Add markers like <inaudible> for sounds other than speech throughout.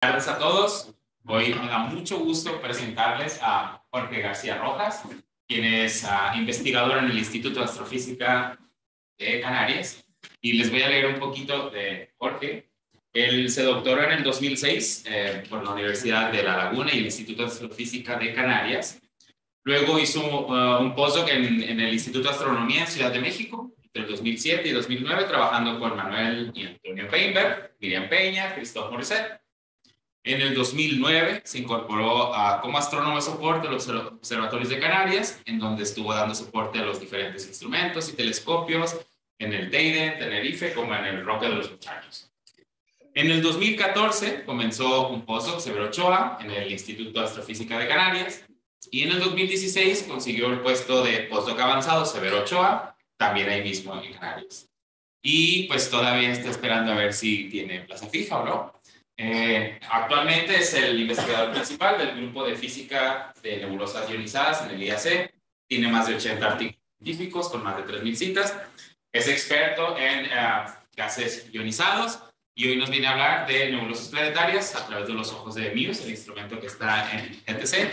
tardes a todos. Hoy me da mucho gusto presentarles a Jorge García Rojas, quien es ah, investigador en el Instituto de Astrofísica de Canarias. Y les voy a leer un poquito de Jorge. Él se doctoró en el 2006 eh, por la Universidad de La Laguna y el Instituto de Astrofísica de Canarias. Luego hizo ah, un postdoc en, en el Instituto de Astronomía en Ciudad de México entre el 2007 y 2009, trabajando con Manuel y Antonio Peinberg, Miriam Peña, Cristóbal Morissette en el 2009 se incorporó a, como astrónomo de soporte a los observatorios de Canarias, en donde estuvo dando soporte a los diferentes instrumentos y telescopios en el Teide, Tenerife, como en el Roque de los Muchachos. En el 2014 comenzó un postdoc Severo Ochoa en el Instituto de Astrofísica de Canarias y en el 2016 consiguió el puesto de postdoc avanzado Severo Ochoa, también ahí mismo en Canarias. Y pues todavía está esperando a ver si tiene plaza fija o no, eh, actualmente es el investigador principal del grupo de física de nebulosas ionizadas en el IAC. Tiene más de 80 artículos científicos con más de 3.000 citas. Es experto en eh, gases ionizados y hoy nos viene a hablar de nebulosas planetarias a través de los ojos de MIUS, el instrumento que está en GTC.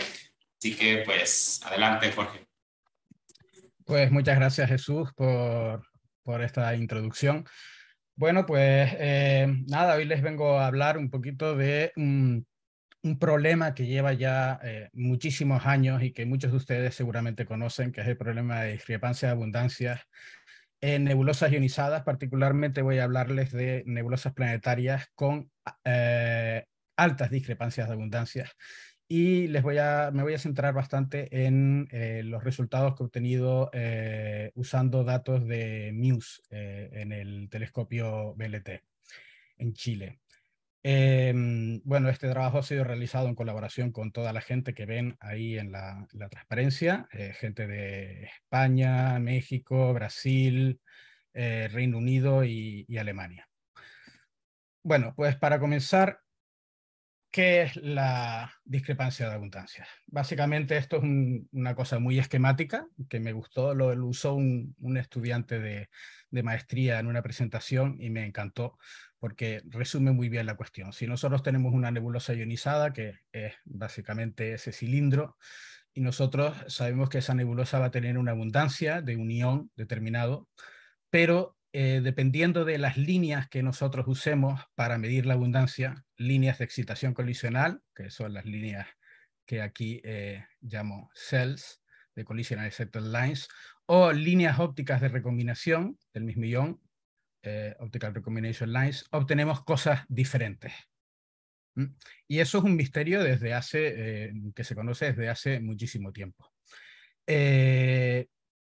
Así que, pues, adelante, Jorge. Pues muchas gracias, Jesús, por, por esta introducción. Bueno, pues eh, nada, hoy les vengo a hablar un poquito de un, problema que lleva ya eh, muchísimos años y que muchos de ustedes seguramente conocen, que es el problema de discrepancia de abundancias en nebulosas ionizadas. Particularmente voy a hablarles de nebulosas planetarias con eh, altas discrepancias de abundancias y les voy a, me voy a centrar bastante en eh, los resultados que he obtenido eh, usando datos de MUSE eh, en el telescopio BLT en Chile. Em, bueno, este trabajo ha sido realizado en colaboración con toda la gente que ven ahí en la, transparencia, gente de España, México, Brasil, Reino Unido y Alemania. Bueno, pues para comenzar, ¿Qué es la discrepancia de abundancia? Básicamente esto es una cosa muy esquemática que me gustó, lo, usó un, estudiante de, de, maestría en una presentación y me encantó porque resume muy bien la cuestión. Si nosotros tenemos una nebulosa ionizada, que es básicamente ese cilindro, y nosotros sabemos que esa nebulosa va a tener una abundancia de unión ion determinado, pero eh, dependiendo de las líneas que nosotros usemos para medir la abundancia, líneas de excitación colisional, que son las líneas que aquí eh, llamo cells, de collisional excited lines, o líneas ópticas de recombinación del mismo ion, eh, optical recombination lines, obtenemos cosas diferentes. ¿Mm? Y eso es un misterio desde hace, que se conoce desde hace muchísimo tiempo.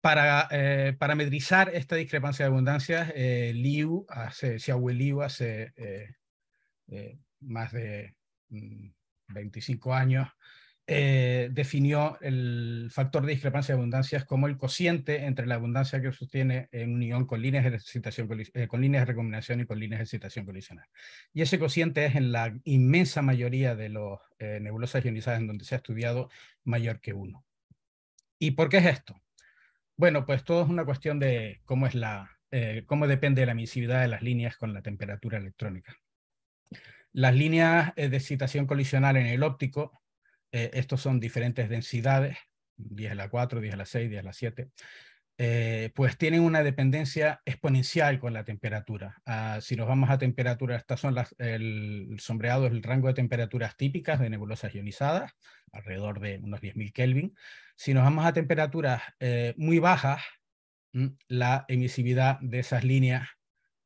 Para eh, parametrizar esta discrepancia de abundancias, eh, Liu, hace, Liu hace eh, eh, más de 25 mm, años, definió el factor de discrepancia de abundancias como el cociente entre la abundancia que sostiene en unión con líneas de excitación, con líneas de recombinación y con líneas de excitación colisional. Y ese cociente es en la inmensa mayoría de las nebulosas ionizadas en donde se ha estudiado mayor que uno. ¿Y por qué es esto? Bueno, pues todo es una cuestión de cómo es la, eh, cómo depende la emisividad de las líneas con la temperatura electrónica. Las líneas eh, de excitación colisional en el óptico, eh, estos son diferentes densidades, 10 a la 4, 10 a la 6, 10 a la 7. Eh, pues tienen una dependencia exponencial con la temperatura. Ah, si nos vamos a temperaturas, estas son las, el, sombreado el rango de temperaturas típicas de nebulosas ionizadas, alrededor de unos 10.000 Kelvin. Si nos vamos a temperaturas eh, muy bajas, mm, la emisividad de esas líneas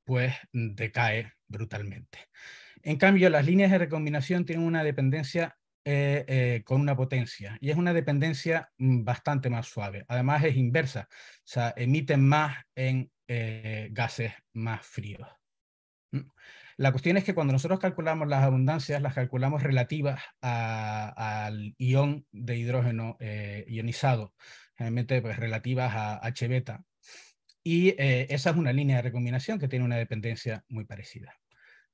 pues decae brutalmente. En cambio, las líneas de recombinación tienen una dependencia eh, eh, con una potencia y es una dependencia mm, bastante más suave. Además es inversa, o sea, emiten más en eh, gases más fríos. Mm. La cuestión es que cuando nosotros calculamos las abundancias, las calculamos relativas al ion de hidrógeno ionizado, generalmente pues, relativas a H beta, y esa es una línea de recombinación que tiene una dependencia muy parecida.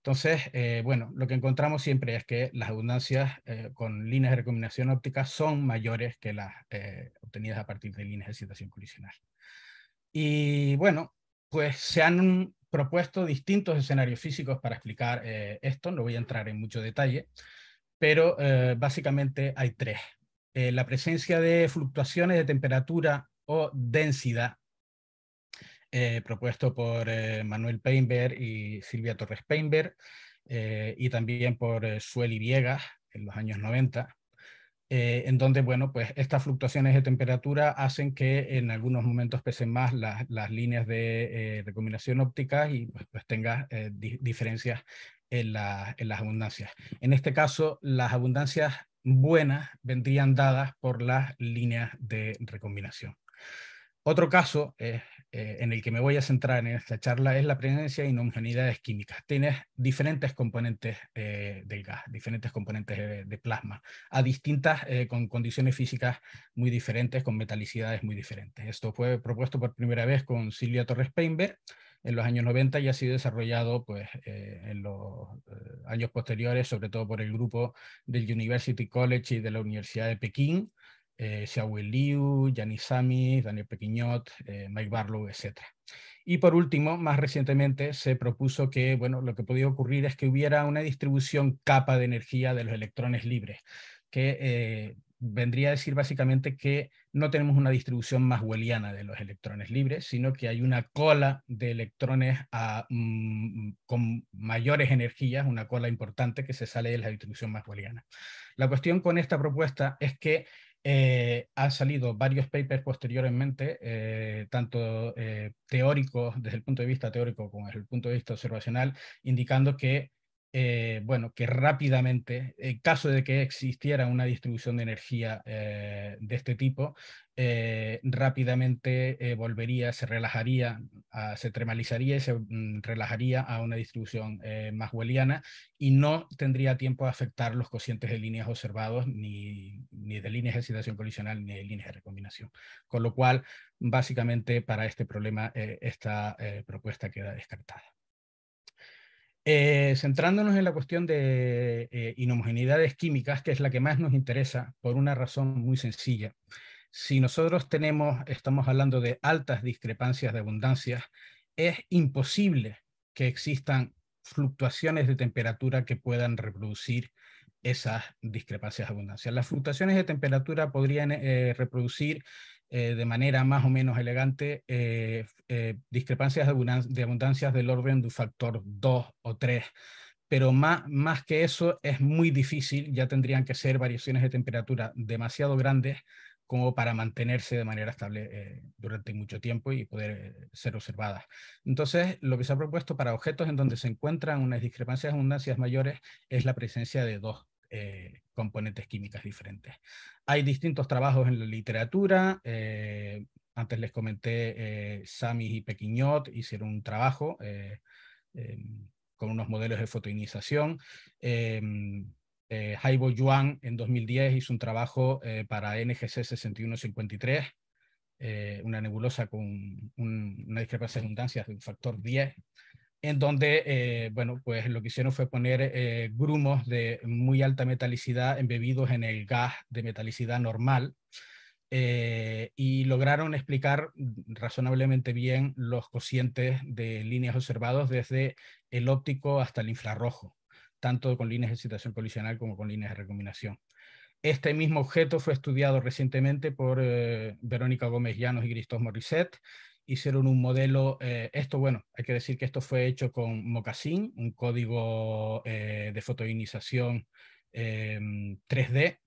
Entonces, eh, bueno, lo que encontramos siempre es que las abundancias eh, con líneas de recombinación óptica son mayores que las eh, obtenidas a partir de líneas de excitación colisional. Y bueno, pues se han propuesto distintos escenarios físicos para explicar esto, no voy a entrar en mucho detalle, pero básicamente hay tres. la presencia de fluctuaciones de temperatura o densidad eh, propuesto por eh, Manuel Peinberg y Silvia Torres Peinberg, eh, y también por Sueli Viegas en los años 90, en donde, bueno, pues estas fluctuaciones de temperatura hacen que en algunos momentos pesen más las, líneas de recombinación óptica y pues, pues tenga diferencias en, en las abundancias. En este caso, las abundancias buenas vendrían dadas por las líneas de recombinación. Otro caso eh, eh, en el que me voy a centrar en esta charla es la presencia de inhomogeneidades químicas. Tienes diferentes componentes eh, del gas, diferentes componentes de, plasma, a distintas, con condiciones físicas muy diferentes, con metalicidades muy diferentes. Esto fue propuesto por primera vez con Silvia Torres Peinberg en los años 90 y ha sido desarrollado pues, en los años posteriores, sobre todo por el grupo del University College y de la Universidad de Pekín, eh, Xiaowei Liu, Yanis Daniel Pequiñot, eh, Mike Barlow, etc. Y por último, más recientemente se propuso que, bueno, lo que podía ocurrir es que hubiera una distribución capa de energía de los electrones libres, que eh, vendría a decir básicamente que no tenemos una distribución maswelliana de los electrones libres, sino que hay una cola de electrones mm, con mayores energías, una cola importante que se sale de la distribución maswelliana. La cuestión con esta propuesta es que ha eh, han salido varios papers posteriormente, eh, tanto eh, teóricos, desde el punto de vista teórico como desde el punto de vista observacional, indicando que eh, bueno, que rápidamente, en caso de que existiera una distribución de energía eh, de este tipo, eh, rápidamente volvería, se relajaría, ah, se tremalizaría y se mm, relajaría a una distribución más hueliana y no tendría tiempo a afectar los cocientes de líneas observados ni, ni de líneas de excitación colisional ni de líneas de recombinación. Con lo cual, básicamente para este problema, esta propuesta queda descartada. Eh, centrándonos en la cuestión de eh, inhomogeneidades químicas, que es la que más nos interesa, por una razón muy sencilla. Si nosotros tenemos, estamos hablando de altas discrepancias de abundancia es imposible que existan fluctuaciones de temperatura que puedan reproducir esas discrepancias de abundancia. Las fluctuaciones de temperatura podrían eh, reproducir eh, de manera más o menos elegante eh, eh, discrepancias de abundancias del orden de un factor 2 o 3. Pero más, más que eso es muy difícil, ya tendrían que ser variaciones de temperatura demasiado grandes como para mantenerse de manera estable durante mucho tiempo y poder ser observadas. Entonces, lo que se ha propuesto para objetos en donde se encuentran unas discrepancias de abundancias mayores es la presencia de dos eh, componentes químicas diferentes. Hay distintos trabajos en la literatura. Eh, antes les comenté, eh, Sami y Pequiñot hicieron un trabajo em, con unos modelos de fotoinización. Em, eh, Haibo Yuan en 2010 hizo un trabajo para NGC 6153, una nebulosa con una discrepancia de abundancias de un factor 10 en donde, eh, bueno, pues lo que hicieron fue poner eh, grumos de muy alta metalicidad embebidos en el gas de metalicidad normal eh, y lograron explicar razonablemente bien los cocientes de líneas observados desde el óptico hasta el infrarrojo, tanto con líneas de excitación colisional como con líneas de recombinación. Este mismo objeto fue estudiado recientemente por Verónica Gómez Llanos y Cristóbal Morissette hicieron un modelo, eh, esto bueno, hay que decir que esto fue hecho con Mocassin, un código eh, de fotoinización 3D, eh,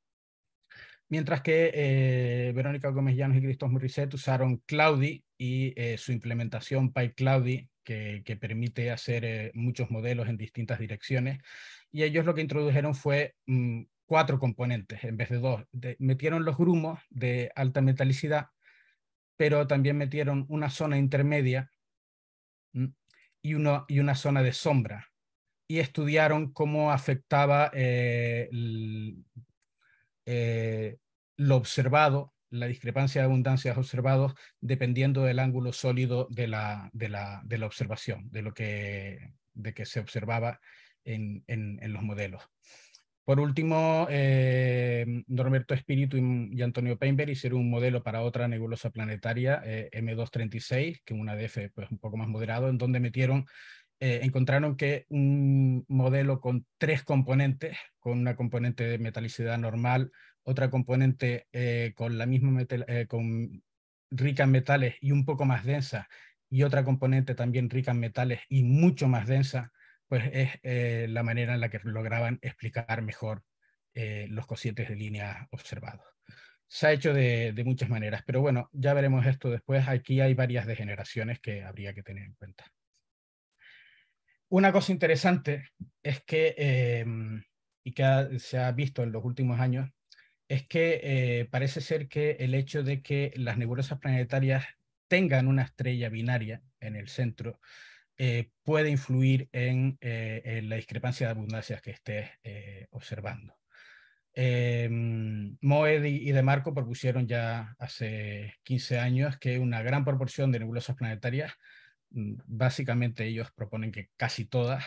mientras que Verónica Gómez Llanos y Cristóbal Morissette usaron Cloudy y su implementación PyCloudy, que, permite hacer muchos modelos en distintas direcciones, y ellos lo que introdujeron fue mm, cuatro componentes en vez de dos. metieron los grumos de alta metalicidad pero también metieron una zona intermedia mm, y, una zona de sombra. Y estudiaron cómo afectaba eh, eh, lo observado, la discrepancia de abundancias observados, dependiendo del ángulo sólido de la, observación, de lo que, de que se observaba en los modelos. Por último, Norberto eh, Espíritu y, Antonio Painter hicieron un modelo para otra nebulosa planetaria, eh, M236, que es una DF pues, un poco más moderado, en donde metieron, eh, encontraron que un modelo con tres componentes, con una componente de metalicidad normal, otra componente con la misma rica en metales y un poco más densa, y otra componente también rica en metales y mucho más densa, pues es eh, la manera en la que lograban explicar mejor eh, los cocientes de línea observados. Se ha hecho de, muchas maneras, pero bueno, ya veremos esto después. Aquí hay varias degeneraciones que habría que tener en cuenta. Una cosa interesante es que, em, y que se ha visto en los últimos años, es que eh, parece ser que el hecho de que las nebulosas planetarias tengan una estrella binaria en el centro, eh, puede influir eh, en, la discrepancia de abundancias que estés eh, observando. Moed y, De Marco propusieron ya hace 15 años que una gran proporción de nebulosas planetarias, mm, básicamente ellos proponen que casi todas,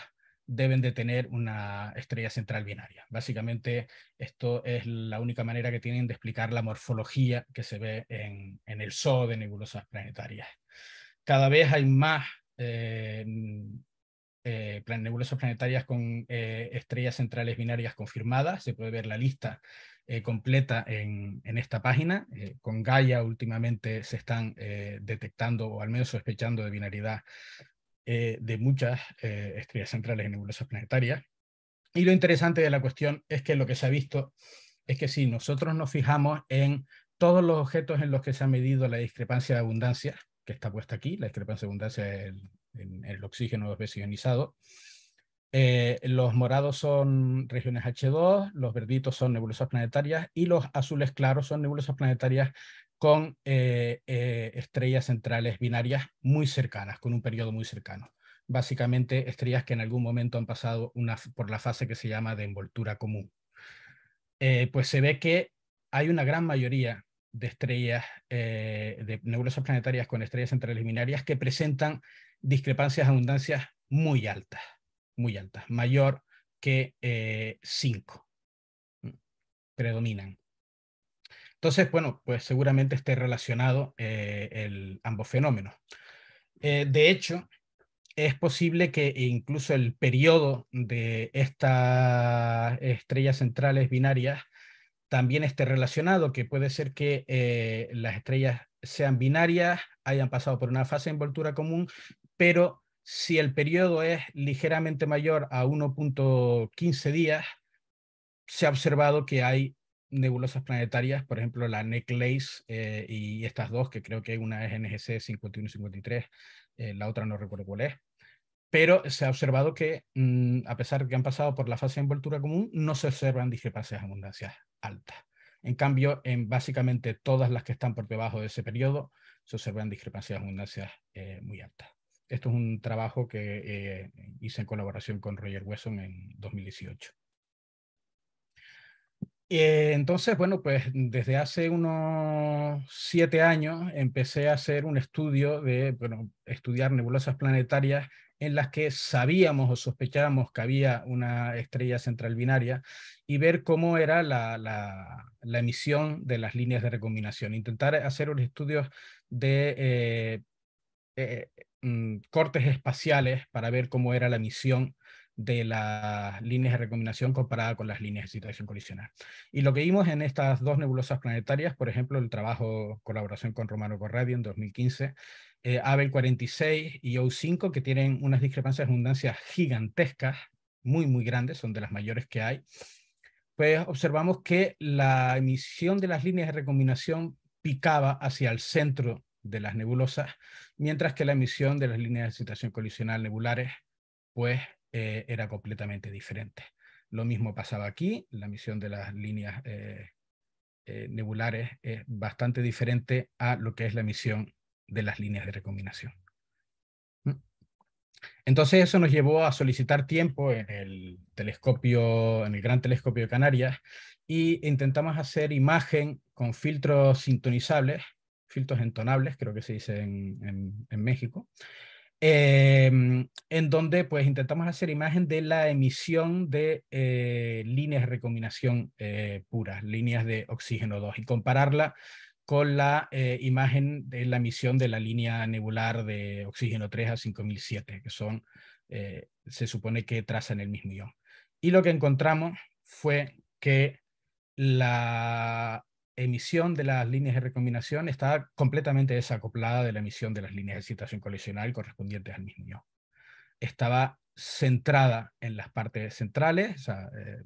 deben de tener una estrella central binaria. Básicamente, esto es la única manera que tienen de explicar la morfología que se ve en, en el zoo de nebulosas planetarias. Cada vez hay más eh, eh, plan, nebulosas planetarias con eh, estrellas centrales binarias confirmadas. Se puede ver la lista completa en, en, esta página. con Gaia últimamente se están detectando o al menos sospechando de binaridad de muchas estrellas centrales y nebulosas planetarias. Y lo interesante de la cuestión es que lo que se ha visto es que si nosotros nos fijamos en todos los objetos en los que se ha medido la discrepancia de abundancia, que está puesta aquí, la discrepancia secundaria es el, oxígeno dos oxígeno ionizado. Eh, los morados son regiones H2, los verditos son nebulosas planetarias y los azules claros son nebulosas planetarias con eh, eh, estrellas centrales binarias muy cercanas, con un periodo muy cercano. Básicamente estrellas que en algún momento han pasado una, por la fase que se llama de envoltura común. pues se ve que hay una gran mayoría de estrellas, eh, de nebulosas planetarias con estrellas centrales binarias que presentan discrepancias, abundancias muy altas, muy altas, mayor que 5. Eh, mm, predominan. Entonces, bueno, pues seguramente esté relacionado eh, el, ambos fenómenos. de hecho, es posible que incluso el periodo de estas estrellas centrales binarias también esté relacionado, que puede ser que eh, las estrellas sean binarias, hayan pasado por una fase de envoltura común, pero si el periodo es ligeramente mayor a 1.15 días, se ha observado que hay nebulosas planetarias, por ejemplo la Neclace eh, y estas dos, que creo que una es NGC 51 eh, la otra no recuerdo cuál es, pero se ha observado que, mm, a pesar de que han pasado por la fase de envoltura común, no se observan discrepancias abundancias altas. En cambio, en básicamente todas las que están por debajo de ese periodo, se observan discrepancias abundancias eh, muy altas. Esto es un trabajo que eh, hice en colaboración con Roger Wesson en 2018. Eh, entonces, bueno, pues desde hace unos siete años empecé a hacer un estudio de, bueno, estudiar nebulosas planetarias en las que sabíamos o sospechábamos que había una estrella central binaria y ver cómo era la, la, emisión de las líneas de recombinación. Intentar hacer unos estudios de... Eh, eh, mm, cortes espaciales para ver cómo era la emisión de las líneas de recombinación comparada con las líneas de situación colisional. Y lo que vimos en estas dos nebulosas planetarias, por ejemplo, el trabajo, colaboración con Romano Corradi en 2015, eh, Abel 46 y O5, que tienen unas discrepancias de abundancia gigantescas, muy, muy grandes, son de las mayores que hay, pues observamos que la emisión de las líneas de recombinación picaba hacia el centro de las nebulosas, mientras que la emisión de las líneas de excitación colisional nebulares, pues eh, era completamente diferente. Lo mismo pasaba aquí, la misión de las líneas eh, eh, nebulares es bastante diferente a lo que es la misión de las líneas de recombinación. Mm. Entonces eso nos llevó a solicitar tiempo en el telescopio, en el gran telescopio de Canarias, y intentamos hacer imagen con filtros sintonizables, filtros entonables, creo que se dice en México, Em, en donde pues intentamos hacer imagen de la emisión de eh, líneas de recombinación eh, puras, líneas de oxígeno 2, y compararla con la eh, imagen de la emisión de la línea nebular de oxígeno 3 a 5007, que son, se supone que trazan el mismo ion. Y lo que encontramos fue que la emisión de las líneas de recombinación estaba completamente desacoplada de la emisión de las líneas de excitación colisional correspondientes al mismo Estaba centrada en las partes centrales, eh,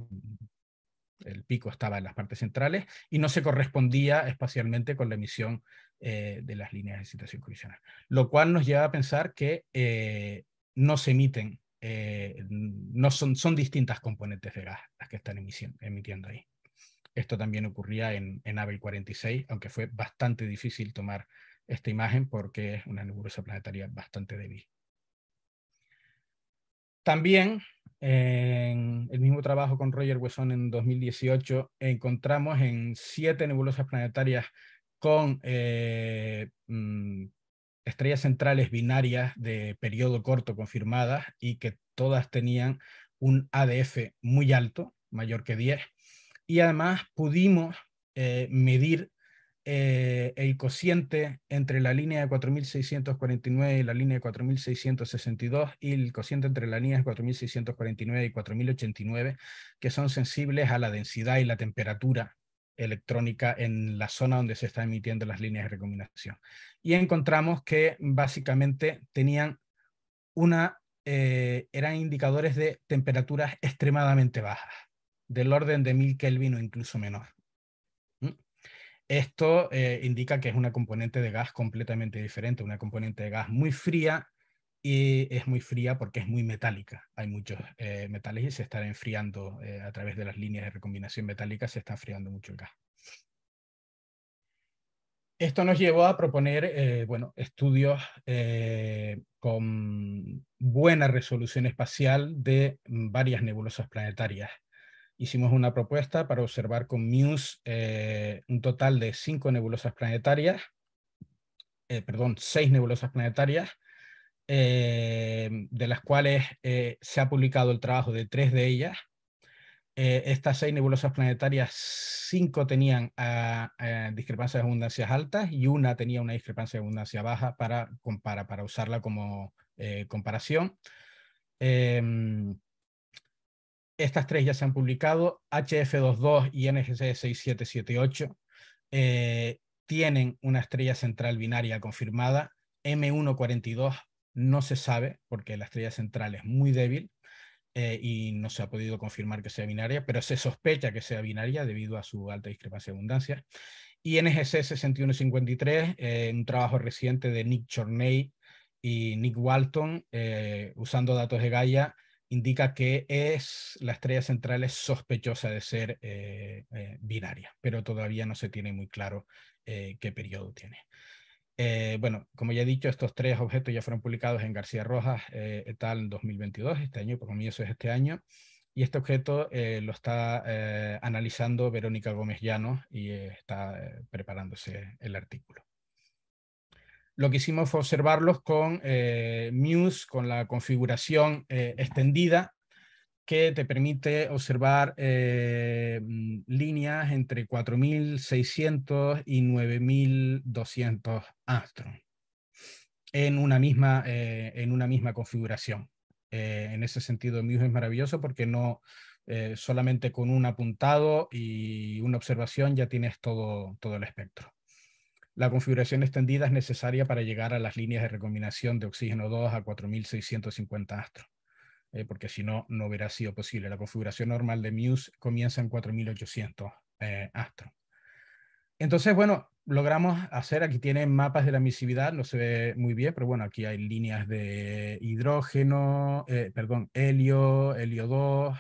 el pico estaba en las partes centrales y no se correspondía espacialmente con la emisión eh, de las líneas de excitación colisional, lo cual nos lleva a pensar que eh, no se emiten, no son, son distintas componentes de gas las que están emitiendo ahí. Esto también ocurría en, en Abel 46, aunque fue bastante difícil tomar esta imagen porque es una nebulosa planetaria bastante débil. También en el mismo trabajo con Roger Wesson en 2018 encontramos en siete nebulosas planetarias con eh, mm, estrellas centrales binarias de periodo corto confirmadas y que todas tenían un ADF muy alto, mayor que 10, y además pudimos eh, medir eh, el cociente entre la línea de 4649 y la línea de 4662 y el cociente entre las líneas de 4649 y 4089, que son sensibles a la densidad y la temperatura electrónica en la zona donde se están emitiendo las líneas de recombinación. Y encontramos que básicamente tenían una, eh, eran indicadores de temperaturas extremadamente bajas del orden de 1000 Kelvin o incluso menor. ¿Mm? Esto eh, indica que es una componente de gas completamente diferente, una componente de gas muy fría y es muy fría porque es muy metálica. Hay muchos eh, metales y se están enfriando eh, a través de las líneas de recombinación metálica, se está enfriando mucho el gas. Esto nos llevó a proponer bueno, estudios con buena resolución espacial de varias nebulosas planetarias hicimos una propuesta para observar con MUSE eh, un total de cinco nebulosas planetarias, eh, perdón, seis nebulosas planetarias, eh, de las cuales se ha publicado el trabajo de tres de ellas. estas seis nebulosas planetarias, cinco tenían ah, discrepancias de abundancias altas y una tenía una discrepancia de abundancia baja para, para usarla como comparación. Em, estas tres ya se han publicado, HF22 y NGC6778. Eh, tienen una estrella central binaria confirmada, M142 no se sabe porque la estrella central es muy débil eh, y no se ha podido confirmar que sea binaria, pero se sospecha que sea binaria debido a su alta discrepancia de abundancia. Y NGC 6153, eh, un trabajo reciente de Nick Chorney y Nick Walton, usando datos de Gaia, indica que es, la estrella central es sospechosa de ser eh, eh, binaria, pero todavía no se tiene muy claro eh, qué periodo tiene. bueno, como ya he dicho, estos tres objetos ya fueron publicados en García Rojas et al. 2022, este año, por comienzo es este año, y este objeto lo está analizando Verónica Gómez Llano y está preparándose el artículo lo que hicimos fue observarlos con eh, Muse, con la configuración eh, extendida, que te permite observar eh, mm, líneas entre 4.600 y 9.200 astros en una misma, en una misma configuración. en ese sentido, Muse es maravilloso porque no solamente con un apuntado y una observación ya tienes todo, todo el espectro. La configuración extendida es necesaria para llegar a las líneas de recombinación de oxígeno 2 a 4650 astros, eh, porque si no, no hubiera sido posible. La configuración normal de MUSE comienza en 4800 eh, astros. Entonces, bueno, logramos hacer, aquí tienen mapas de la emisividad, no se ve muy bien, pero bueno, aquí hay líneas de hidrógeno, eh, perdón, helio, helio 2,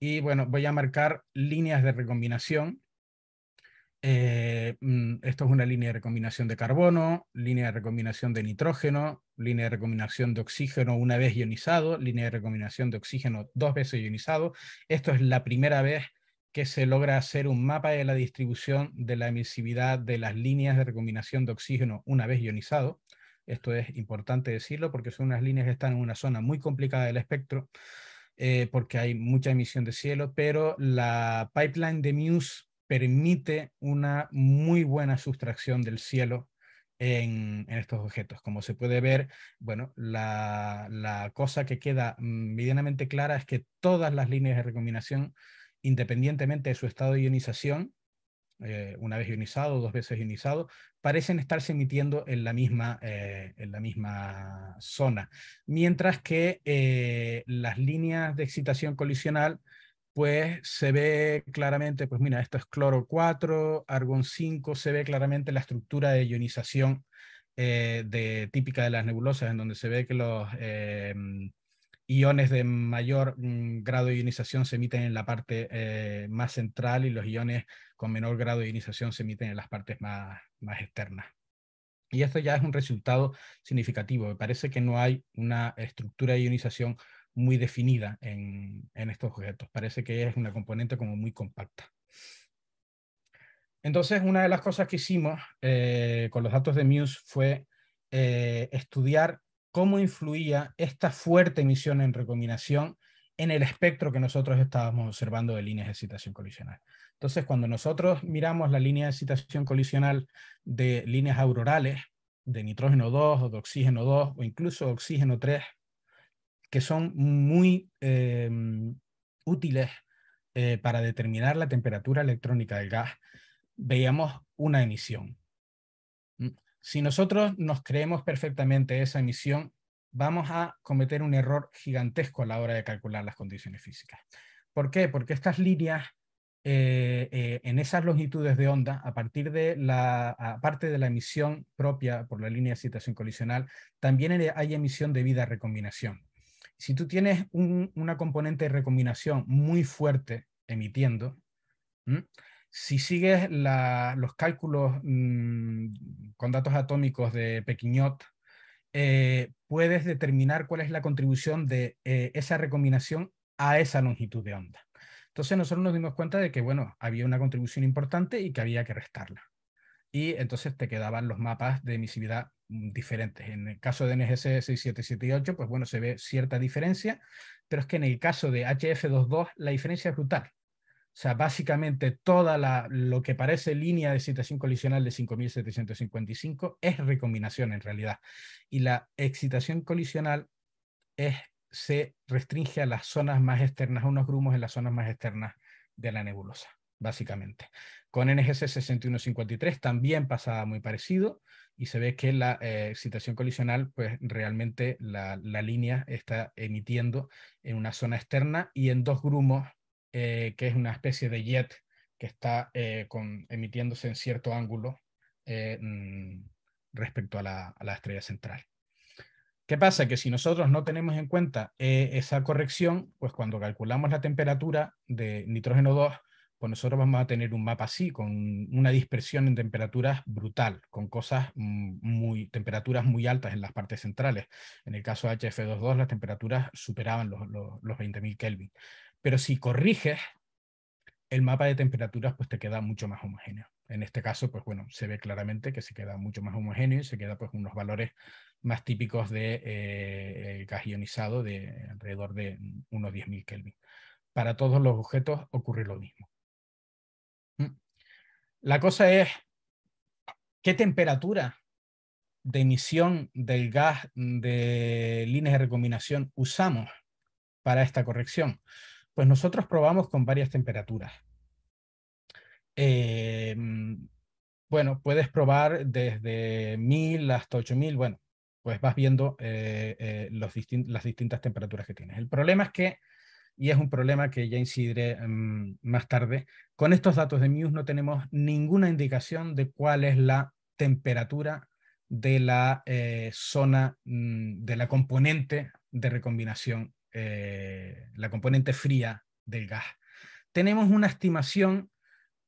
y bueno, voy a marcar líneas de recombinación eh, mm, esto es una línea de recombinación de carbono, línea de recombinación de nitrógeno, línea de recombinación de oxígeno una vez ionizado, línea de recombinación de oxígeno dos veces ionizado. Esto es la primera vez que se logra hacer un mapa de la distribución de la emisividad de las líneas de recombinación de oxígeno una vez ionizado. Esto es importante decirlo porque son unas líneas que están en una zona muy complicada del espectro, eh, porque hay mucha emisión de cielo, pero la pipeline de Muse permite una muy buena sustracción del cielo en, estos objetos. Como se puede ver, bueno, la, cosa que queda medianamente clara es que todas las líneas de recombinación, independientemente de su estado de ionización, eh, una vez ionizado, dos veces ionizado, parecen estarse emitiendo en la misma, eh, en la misma zona. Mientras que eh, las líneas de excitación colisional pues se ve claramente, pues mira, esto es cloro 4, argón 5, se ve claramente la estructura de ionización eh, de, típica de las nebulosas, en donde se ve que los eh, iones de mayor mm, grado de ionización se emiten en la parte eh, más central y los iones con menor grado de ionización se emiten en las partes más, más externas. Y esto ya es un resultado significativo. Me parece que no hay una estructura de ionización muy definida en, estos objetos. Parece que es una componente como muy compacta. Entonces, una de las cosas que hicimos eh, con los datos de Muse fue eh, estudiar cómo influía esta fuerte emisión en recombinación en el espectro que nosotros estábamos observando de líneas de excitación colisional. Entonces, cuando nosotros miramos la línea de excitación colisional de líneas aurorales, de nitrógeno 2 o de oxígeno 2 o incluso oxígeno 3, que son muy em, útiles eh, para determinar la temperatura electrónica del gas, veíamos una emisión. Mm, si nosotros nos creemos perfectamente esa emisión, vamos a cometer un error gigantesco a la hora de calcular las condiciones físicas. ¿Por qué? Porque estas líneas eh, eh, en esas longitudes de onda, a partir de la, parte de la emisión propia por la línea de excitación colisional, también hay emisión debida a recombinación si tú tienes una componente de recombinación muy fuerte emitiendo, si sigues los cálculos mm, con datos atómicos de Pequiñot, eh, puedes determinar cuál es la contribución de eh, esa recombinación a esa longitud de onda. Entonces nosotros nos dimos cuenta de que, bueno, había una contribución importante y que había que restarla. Y entonces te quedaban los mapas de emisividad diferentes. En el caso de NGC 6778, pues bueno, se ve cierta diferencia, pero es que en el caso de HF22 la diferencia es brutal. O sea, básicamente toda la, lo que parece línea de excitación colisional de 5755 es recombinación en realidad. Y la excitación colisional es, se restringe a las zonas más externas, a unos grumos en las zonas más externas de la nebulosa, básicamente. Con NGC 6153 también pasaba muy parecido y se ve que la eh, excitación colisional, pues realmente la, línea está emitiendo en una zona externa y en dos grumos, eh, que es una especie de jet que está eh, con, emitiéndose en cierto ángulo mm, respecto a la, a la, estrella central. ¿Qué pasa? Que si nosotros no tenemos en cuenta esa corrección, pues cuando calculamos la temperatura de nitrógeno 2, pues nosotros vamos a tener un mapa así, con una dispersión en temperaturas brutal, con cosas mm, muy, temperaturas muy altas en las partes centrales. En el caso de HF22, las temperaturas superaban los, 20.000 Kelvin. Pero si corriges, el mapa de temperaturas pues te queda mucho más homogéneo. En este caso, pues bueno, se ve claramente que se queda mucho más homogéneo y se queda pues unos valores más típicos de eh, gas ionizado de alrededor de unos 10.000 Kelvin. Para todos los objetos ocurre lo mismo. La cosa es, ¿qué temperatura de emisión del gas de líneas de recombinación usamos para esta corrección? Pues nosotros probamos con varias temperaturas. Eh, bueno, puedes probar desde 1000 hasta 8000, bueno, pues vas viendo eh, eh, las distintas temperaturas que tienes. El problema es que y es un problema que ya incidiré em, más tarde. Con estos datos de MUSE no tenemos ninguna indicación de cuál es la temperatura de la eh, zona, mm, de la componente de recombinación, eh, la componente fría del gas. Tenemos una estimación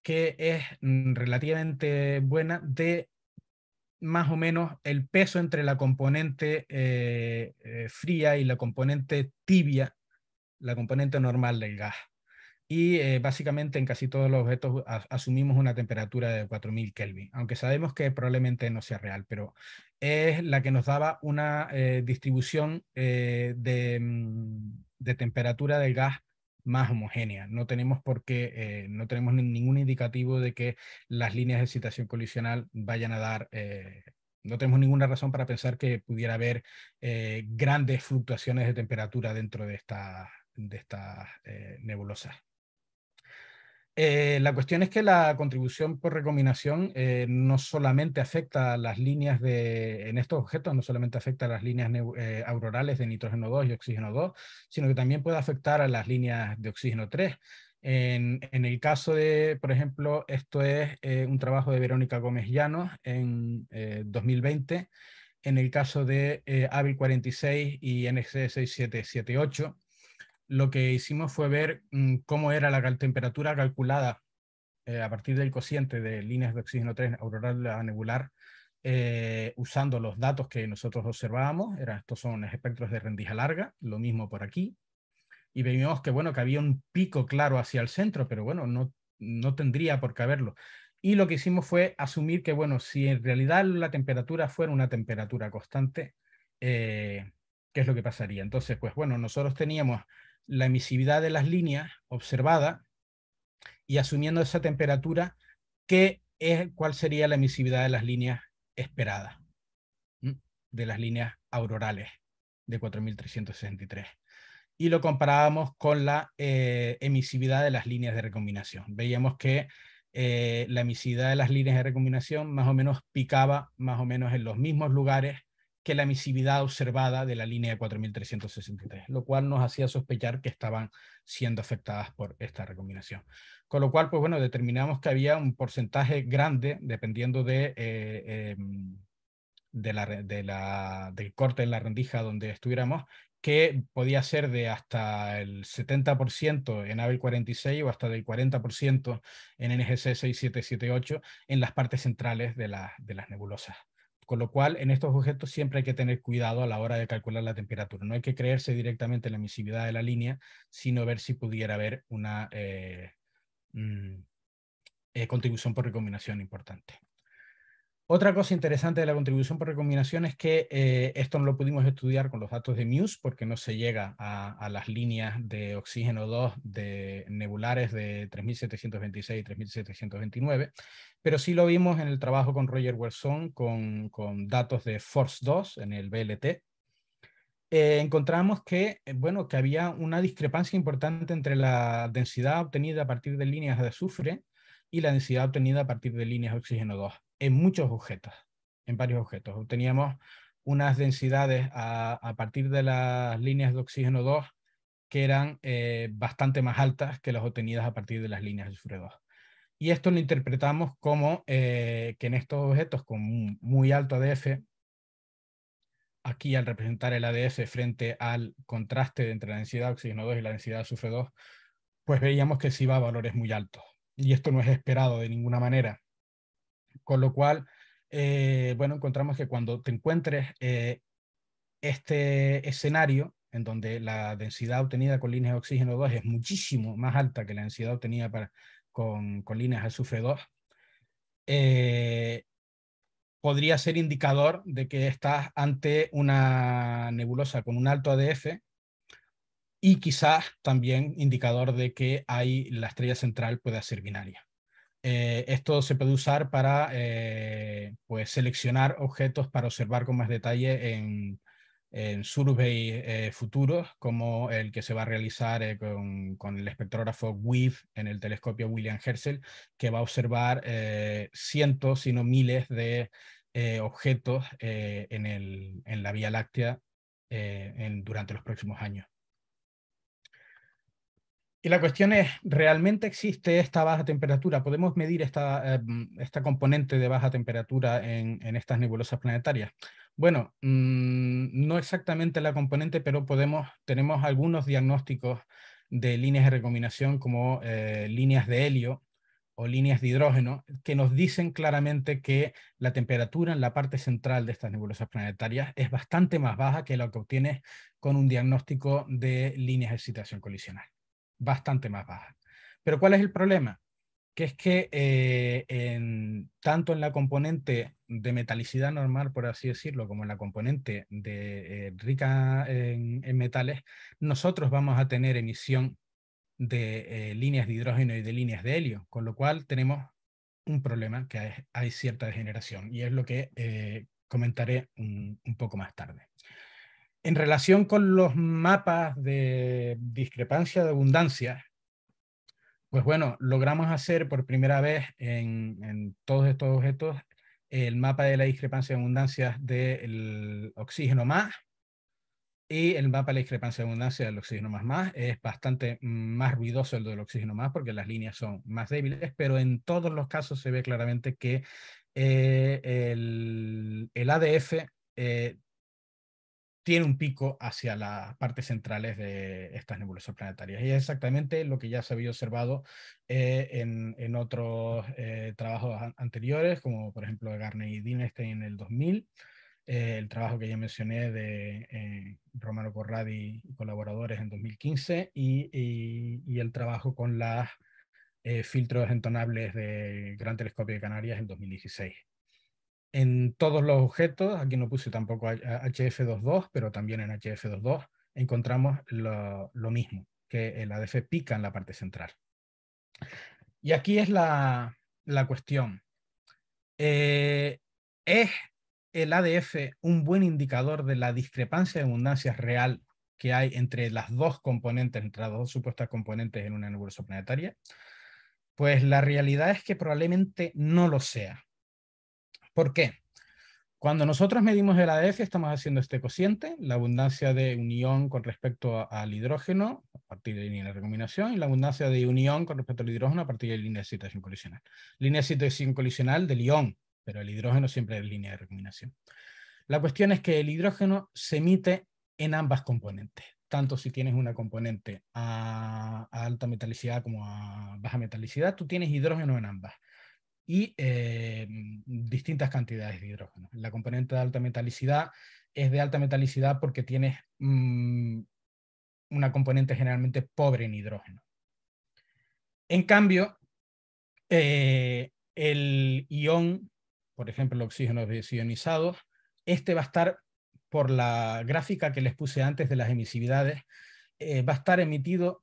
que es mm, relativamente buena de más o menos el peso entre la componente eh, fría y la componente tibia la componente normal del gas. Y eh, básicamente en casi todos los objetos asumimos una temperatura de 4000 Kelvin, aunque sabemos que probablemente no sea real, pero es la que nos daba una eh, distribución eh, mm, de, temperatura del gas más homogénea. No tenemos por no tenemos ningún indicativo de que las líneas de excitación colisional vayan a dar no tenemos ninguna razón para pensar que pudiera haber grandes fluctuaciones de temperatura dentro de, esta, de estas eh, nebulosas. Eh, la cuestión es que la contribución por recombinación eh, no solamente afecta a las líneas de, en estos objetos, no solamente afecta a las líneas aurorales de nitrógeno 2 y oxígeno 2, sino que también puede afectar a las líneas de oxígeno 3. En, en el caso de, por ejemplo, esto es un trabajo de Verónica Gómez Llanos en 2020, en el caso de ABIL 46 y NC6778, lo que hicimos fue ver mm, cómo era la temperatura calculada eh, a partir del cociente de líneas de oxígeno 3 auroral a nebular, eh, usando los datos que nosotros observábamos. Era, estos son espectros de rendija larga, lo mismo por aquí. Y vimos que, bueno, que había un pico claro hacia el centro, pero bueno, no, no tendría por qué haberlo. Y lo que hicimos fue asumir que, bueno, si en realidad la temperatura fuera una temperatura constante, eh, ¿qué es lo que pasaría? Entonces, pues bueno, nosotros teníamos la emisividad de las líneas observada y asumiendo esa temperatura, ¿qué es, ¿cuál sería la emisividad de las líneas esperadas? ¿Mm? De las líneas aurorales de 4363. Y lo comparábamos con la eh, emisividad de las líneas de recombinación. Veíamos que eh, la emisividad de las líneas de recombinación más o menos picaba más o menos en los mismos lugares que la emisividad observada de la línea de 4363, lo cual nos hacía sospechar que estaban siendo afectadas por esta recombinación. Con lo cual, pues bueno, determinamos que había un porcentaje grande, dependiendo de, eh, em, de la, de la, del corte en la rendija donde estuviéramos, que podía ser de hasta el 70% en ABEL 46 o hasta del 40% en NGC 6778 en las partes centrales de, la, de las nebulosas. Con lo cual, en estos objetos siempre hay que tener cuidado a la hora de calcular la temperatura. No hay que creerse directamente la emisividad de la línea, sino ver si pudiera haber una eh, mm, eh, contribución por recombinación importante. Otra cosa interesante de la contribución por recombinación es que eh, esto no lo pudimos estudiar con los datos de MUSE porque no se llega a, las líneas de oxígeno 2 de nebulares de 3726 y 3729, pero sí lo vimos en el trabajo con Roger Wilson con, datos de Force 2 en el BLT, eh, encontramos que, eh, bueno, que había una discrepancia importante entre la densidad obtenida a partir de líneas de azufre y la densidad obtenida a partir de líneas de oxígeno 2 en muchos objetos, en varios objetos. Obteníamos unas densidades a, partir de las líneas de oxígeno 2 que eran eh, bastante más altas que las obtenidas a partir de las líneas de sulfuro 2. Y esto lo interpretamos como eh, que en estos objetos con muy, alto ADF, aquí al representar el ADF frente al contraste entre la densidad de oxígeno 2 y la densidad de sulfuro 2, pues veíamos que sí iba a valores muy altos. Y esto no es esperado de ninguna manera con lo cual, eh, bueno, encontramos que cuando te encuentres eh, este escenario en donde la densidad obtenida con líneas de oxígeno 2 es muchísimo más alta que la densidad obtenida para, con, líneas de azufre 2, eh, podría ser indicador de que estás ante una nebulosa con un alto ADF y quizás también indicador de que hay la estrella central pueda ser binaria. Eh, esto se puede usar para eh, pues seleccionar objetos para observar con más detalle en, en surveys eh, futuros, como el que se va a realizar con, el espectrógrafo WIF en el telescopio William Herschel, que va a observar cientos, si no miles de objetos en, el, en, la Vía Láctea durante los próximos años. Y la cuestión es, ¿realmente existe esta baja temperatura? ¿Podemos medir esta, em, esta componente de baja temperatura en, estas nebulosas planetarias? Bueno, mm, no exactamente la componente, pero podemos, tenemos algunos diagnósticos de líneas de recombinación como eh, líneas de helio o líneas de hidrógeno, que nos dicen claramente que la temperatura en la parte central de estas nebulosas planetarias es bastante más baja que la que obtienes con un diagnóstico de líneas de excitación colisional bastante más baja. Pero ¿cuál es el problema? Que es que eh, en, tanto en la componente de metalicidad normal, por así decirlo, como en la componente de, eh, rica en, metales, nosotros vamos a tener emisión de eh, líneas de hidrógeno y de líneas de helio, con lo cual tenemos un problema que hay, cierta degeneración y es lo que comentaré un poco más tarde en relación con los mapas de discrepancia de abundancia, pues bueno, logramos hacer por primera vez en, todos estos objetos el mapa de la discrepancia de abundancia del oxígeno más y el mapa de la discrepancia de abundancia del oxígeno más más. Es bastante más ruidoso el del oxígeno más porque las líneas son más débiles, pero en todos los casos se ve claramente que eh, el, ADF eh, tiene un pico hacia las partes centrales de estas nebulosas planetarias. Y es exactamente lo que ya se había observado eh, en, otros eh, trabajos anteriores, como por ejemplo de Garney y Dinestein en el 2000, eh, el trabajo que ya mencioné de Romano Corradi y colaboradores en 2015, y, y el trabajo con los filtros entonables de Gran Telescopio de Canarias en 2016 en todos los objetos, aquí no puse tampoco HF22, pero también en HF22 encontramos lo, mismo, que el ADF pica en la parte central. Y aquí es la, cuestión. Eh, ¿Es el ADF un buen indicador de la discrepancia de abundancias real que hay entre las dos componentes, entre las dos supuestas componentes en una nebulosa planetaria? Pues la realidad es que probablemente no lo sea. ¿Por qué? Cuando nosotros medimos el ADF, estamos haciendo este cociente, la abundancia de unión con respecto al hidrógeno a partir de la línea de recombinación y la abundancia de unión con respecto al hidrógeno a partir de la línea de excitación colisional. Línea de excitación colisional del ion, pero el hidrógeno siempre es línea de recombinación. La cuestión es que el hidrógeno se emite en ambas componentes, tanto si tienes una componente a alta metalicidad como a baja metalicidad, tú tienes hidrógeno en ambas y eh, distintas cantidades de hidrógeno. La componente de alta metalicidad es de alta metalicidad porque tiene mm, una componente generalmente pobre en hidrógeno. En cambio, eh, el ion, por ejemplo, el oxígeno desionizado, este va a estar por la gráfica que les puse antes de las emisividades, eh, va a estar emitido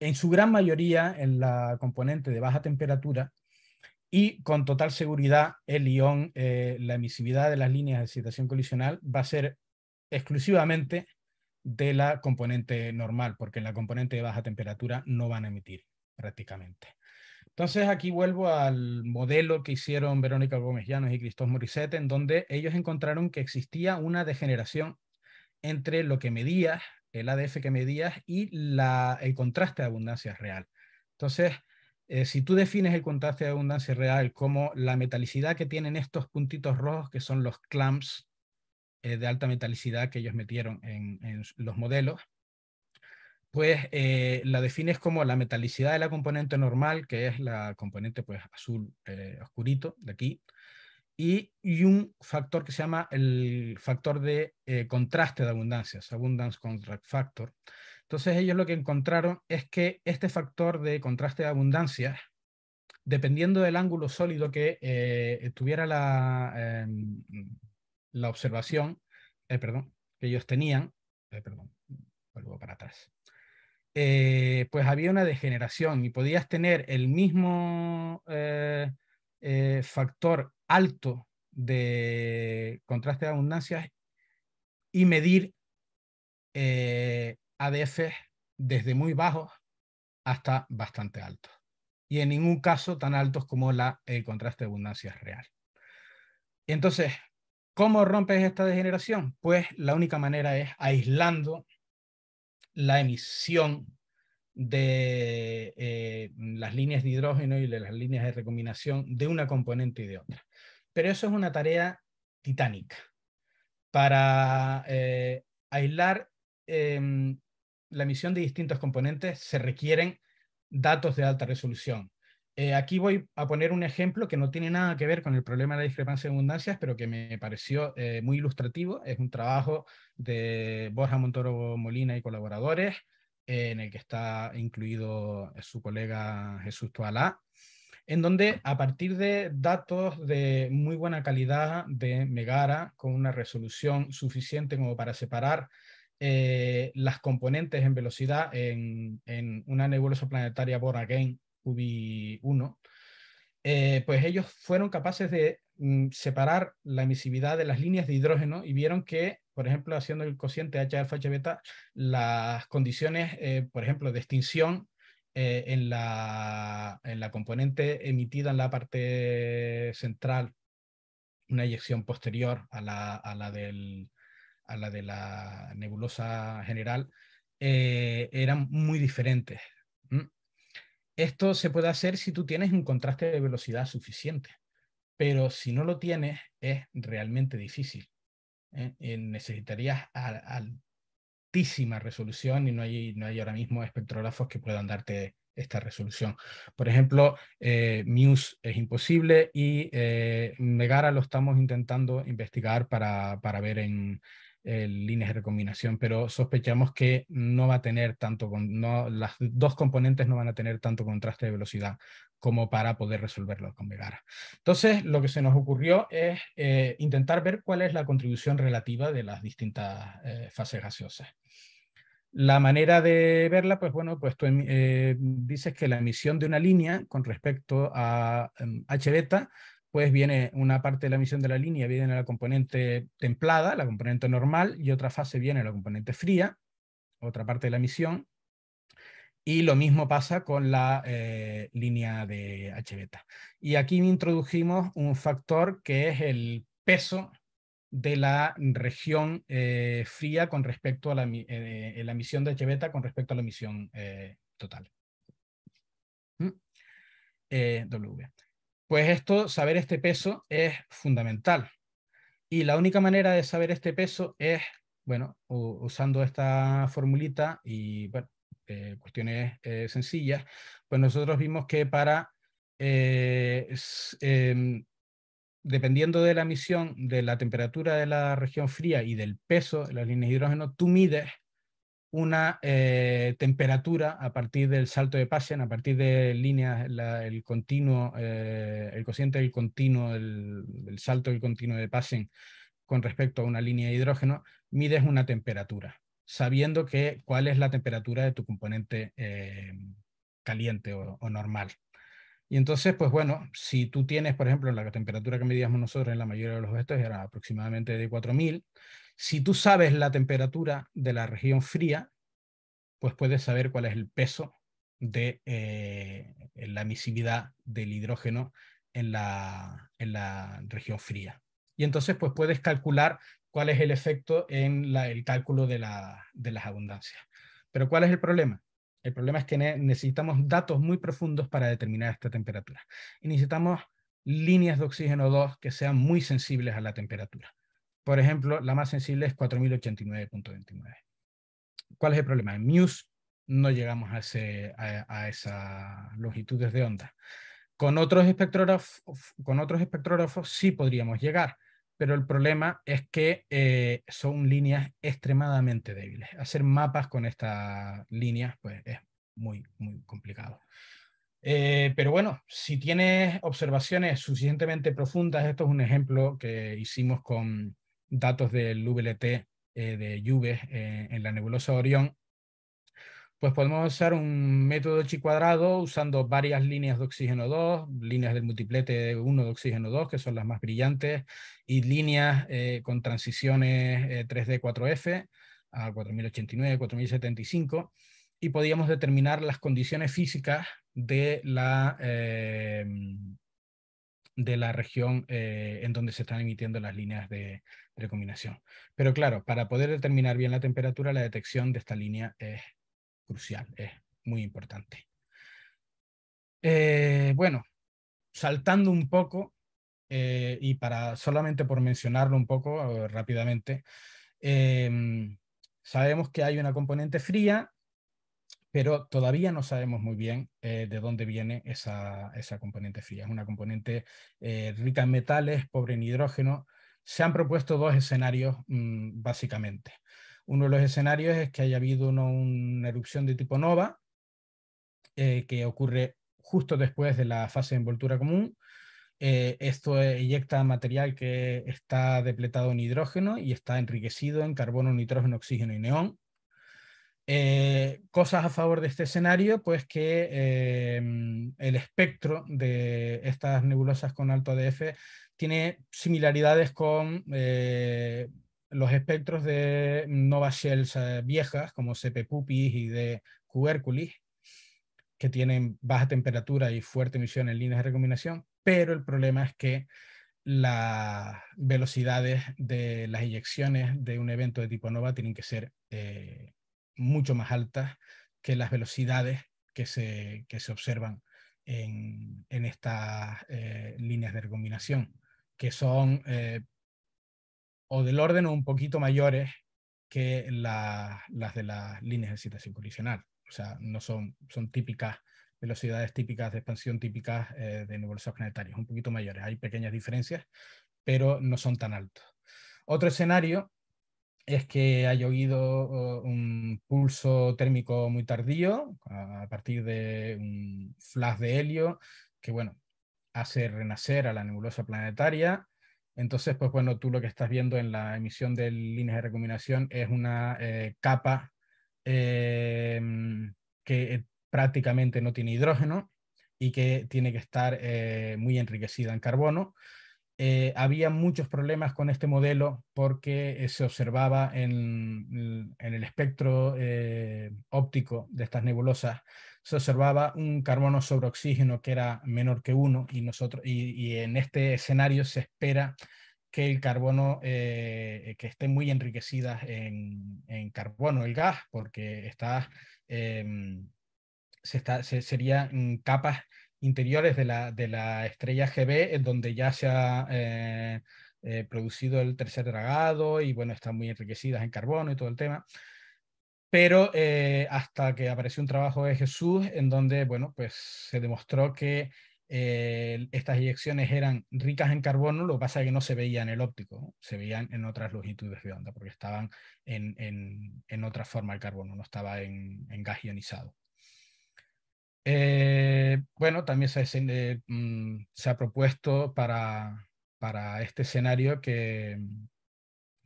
en su gran mayoría en la componente de baja temperatura y con total seguridad, el ion, eh, la emisividad de las líneas de excitación colisional va a ser exclusivamente de la componente normal, porque en la componente de baja temperatura no van a emitir prácticamente. Entonces aquí vuelvo al modelo que hicieron Verónica Gómez Llanos y Cristóbal Morissette, en donde ellos encontraron que existía una degeneración entre lo que medías, el ADF que medías, y el contraste de abundancia real. Entonces, eh, si tú defines el contraste de abundancia real como la metalicidad que tienen estos puntitos rojos, que son los clamps eh, de alta metalicidad que ellos metieron en, los modelos, pues eh, la defines como la metalicidad de la componente normal, que es la componente pues, azul oscurito de aquí, y, un factor que se llama el factor de contraste de abundancia, Abundance Contract Factor, entonces ellos lo que encontraron es que este factor de contraste de abundancia, dependiendo del ángulo sólido que eh, tuviera la, em, la observación, eh, perdón, que ellos tenían, eh, perdón, vuelvo para atrás, pues había una degeneración y podías tener el mismo factor alto de contraste de abundancia y medir ADF desde muy bajos hasta bastante altos. Y en ningún caso tan altos como la, el contraste de abundancia real. Entonces, ¿cómo rompes esta degeneración? Pues la única manera es aislando la emisión de eh, las líneas de hidrógeno y de las líneas de recombinación de una componente y de otra. Pero eso es una tarea titánica para eh, aislar em, la emisión de distintos componentes se requieren datos de alta resolución. Eh, aquí voy a poner un ejemplo que no tiene nada que ver con el problema de la discrepancia de abundancias, pero que me pareció eh, muy ilustrativo. Es un trabajo de Borja Montoro Molina y colaboradores, eh, en el que está incluido su colega Jesús Toalá, en donde a partir de datos de muy buena calidad de Megara, con una resolución suficiente como para separar eh, las componentes en velocidad en, una nebulosa planetaria Born Again 1 eh, pues ellos fueron capaces de mm, separar la emisividad de las líneas de hidrógeno y vieron que, por ejemplo, haciendo el cociente H alfa H beta, las condiciones, eh, por ejemplo, de extinción en la, en la componente emitida en la parte central una eyección posterior a la, a la, del, a la de la nebulosa general, eh, eran muy diferentes. ¿Mm? Esto se puede hacer si tú tienes un contraste de velocidad suficiente, pero si no lo tienes es realmente difícil. ¿eh? Eh, necesitarías altísima resolución y no hay, no hay ahora mismo espectrógrafos que puedan darte esta resolución. Por ejemplo, Muse es imposible y Megara lo estamos intentando investigar para, para ver en, eh, líneas de recombinación, pero sospechamos que no va a tener tanto, no, las dos componentes no van a tener tanto contraste de velocidad como para poder resolverlo con Vegara. Entonces, lo que se nos ocurrió es eh, intentar ver cuál es la contribución relativa de las distintas eh, fases gaseosas. La manera de verla, pues bueno, pues tú em, dices que la emisión de una línea con respecto a em, H beta pues viene una parte de la misión de la línea, viene la componente templada, la componente normal, y otra fase viene la componente fría, otra parte de la misión y lo mismo pasa con la eh, línea de H beta. Y aquí introdujimos un factor que es el peso de la región eh, fría con respecto a la, misión eh, emisión de H beta con respecto a la emisión total. ¿Mm? W. Pues esto, saber este peso es fundamental. Y la única manera de saber este peso es, bueno, usando esta formulita y eh, cuestiones eh, sencillas, pues nosotros vimos que para, eh, em, dependiendo de la emisión, de la temperatura de la región fría y del peso de las líneas de hidrógeno, tú mides una eh, temperatura a partir del salto de pasen a partir de líneas, el continuo, eh, el cociente del continuo, el, salto del continuo de pasen con respecto a una línea de hidrógeno, mides una temperatura, sabiendo que, cuál es la temperatura de tu componente eh, caliente o, normal. Y entonces, pues bueno, si tú tienes, por ejemplo, la temperatura que medíamos nosotros en la mayoría de los gestos era aproximadamente de 4000, si tú sabes la temperatura de la región fría, pues puedes saber cuál es el peso de eh, la emisividad del hidrógeno en la, región fría. Y entonces pues puedes calcular cuál es el efecto en el cálculo de, de las abundancias. Pero ¿cuál es el problema? El problema es que necesitamos datos muy profundos para determinar esta temperatura. Y necesitamos líneas de oxígeno 2 que sean muy sensibles a la temperatura. Por ejemplo, la más sensible es 4089.29. ¿Cuál es el problema? En Muse no llegamos a, ese, a, esas longitudes de onda. Con otros, espectrógrafos, con otros espectrógrafos sí podríamos llegar, pero el problema es que eh, son líneas extremadamente débiles. Hacer mapas con estas líneas pues, es muy, muy complicado. Eh, pero bueno, si tienes observaciones suficientemente profundas, esto es un ejemplo que hicimos con, datos del VLT eh, de Juve eh, en la nebulosa Orión, pues podemos usar un método chi cuadrado usando varias líneas de oxígeno 2, líneas del multiplete 1 de oxígeno 2, que son las más brillantes, y líneas eh, con transiciones 3D 4F a 4089, 4075, y podíamos determinar las condiciones físicas de la, de la región en donde se están emitiendo las líneas de, recombinación. Pero claro, para poder determinar bien la temperatura, la detección de esta línea es crucial, es muy importante. Eh, bueno, saltando un poco, eh, y para solamente por mencionarlo un poco eh, rápidamente, em, sabemos que hay una componente fría, pero todavía no sabemos muy bien de dónde viene esa, componente fría. Es una componente rica en metales, pobre en hidrógeno, se han propuesto dos escenarios mm, básicamente. Uno de los escenarios es que haya habido una erupción de tipo nova eh, que ocurre justo después de la fase de envoltura común. Eh, esto eyecta material que está depletado en hidrógeno y está enriquecido en carbono, nitrógeno, oxígeno y neón. Eh, cosas a favor de este escenario, pues que el espectro de estas nebulosas con alto ADF tiene similaridades con eh, los espectros de Nova Shells eh, viejas, como CP Pupis y de Cuberculis, que tienen baja temperatura y fuerte emisión en líneas de recombinación, pero el problema es que las velocidades de las inyecciones de un evento de tipo NOVA tienen que ser eh, mucho más altas que las velocidades que se, se observan en, estas líneas de recombinación que son eh, o del orden o un poquito mayores que las de las líneas de excitación colisional. O sea, no son, son típicas, velocidades típicas de expansión típicas eh, de nebulosos planetarios, un poquito mayores. Hay pequeñas diferencias, pero no son tan altos. Otro escenario es que haya oído un pulso térmico muy tardío a partir de un flash de helio, que bueno, hace renacer a la nebulosa planetaria. Entonces, pues bueno, tú lo que estás viendo en la emisión de líneas de recombinación es una eh, capa eh, que eh, prácticamente no tiene hidrógeno y que tiene que estar muy enriquecida en carbono. había muchos problemas con este modelo porque se observaba en, en el espectro óptico de estas nebulosas se observaba un carbono sobre oxígeno que era menor que uno y, nosotros, y, en este escenario se espera que el carbono, eh, que esté muy enriquecida en, en, carbono, el gas, porque está, em, se está, serían capas interiores de la, de la estrella GB, en donde ya se ha eh, eh, producido el tercer dragado y bueno, están muy enriquecidas en carbono y todo el tema pero eh, hasta que apareció un trabajo de Jesús en donde, bueno, pues se demostró que eh, estas eyecciones eran ricas en carbono, lo que pasa es que no se veían en el óptico, se veían en otras longitudes de onda, porque estaban en, otra forma el carbono, no estaba en, en gas ionizado. Eh, bueno, también se, ha mm, propuesto para, este escenario que,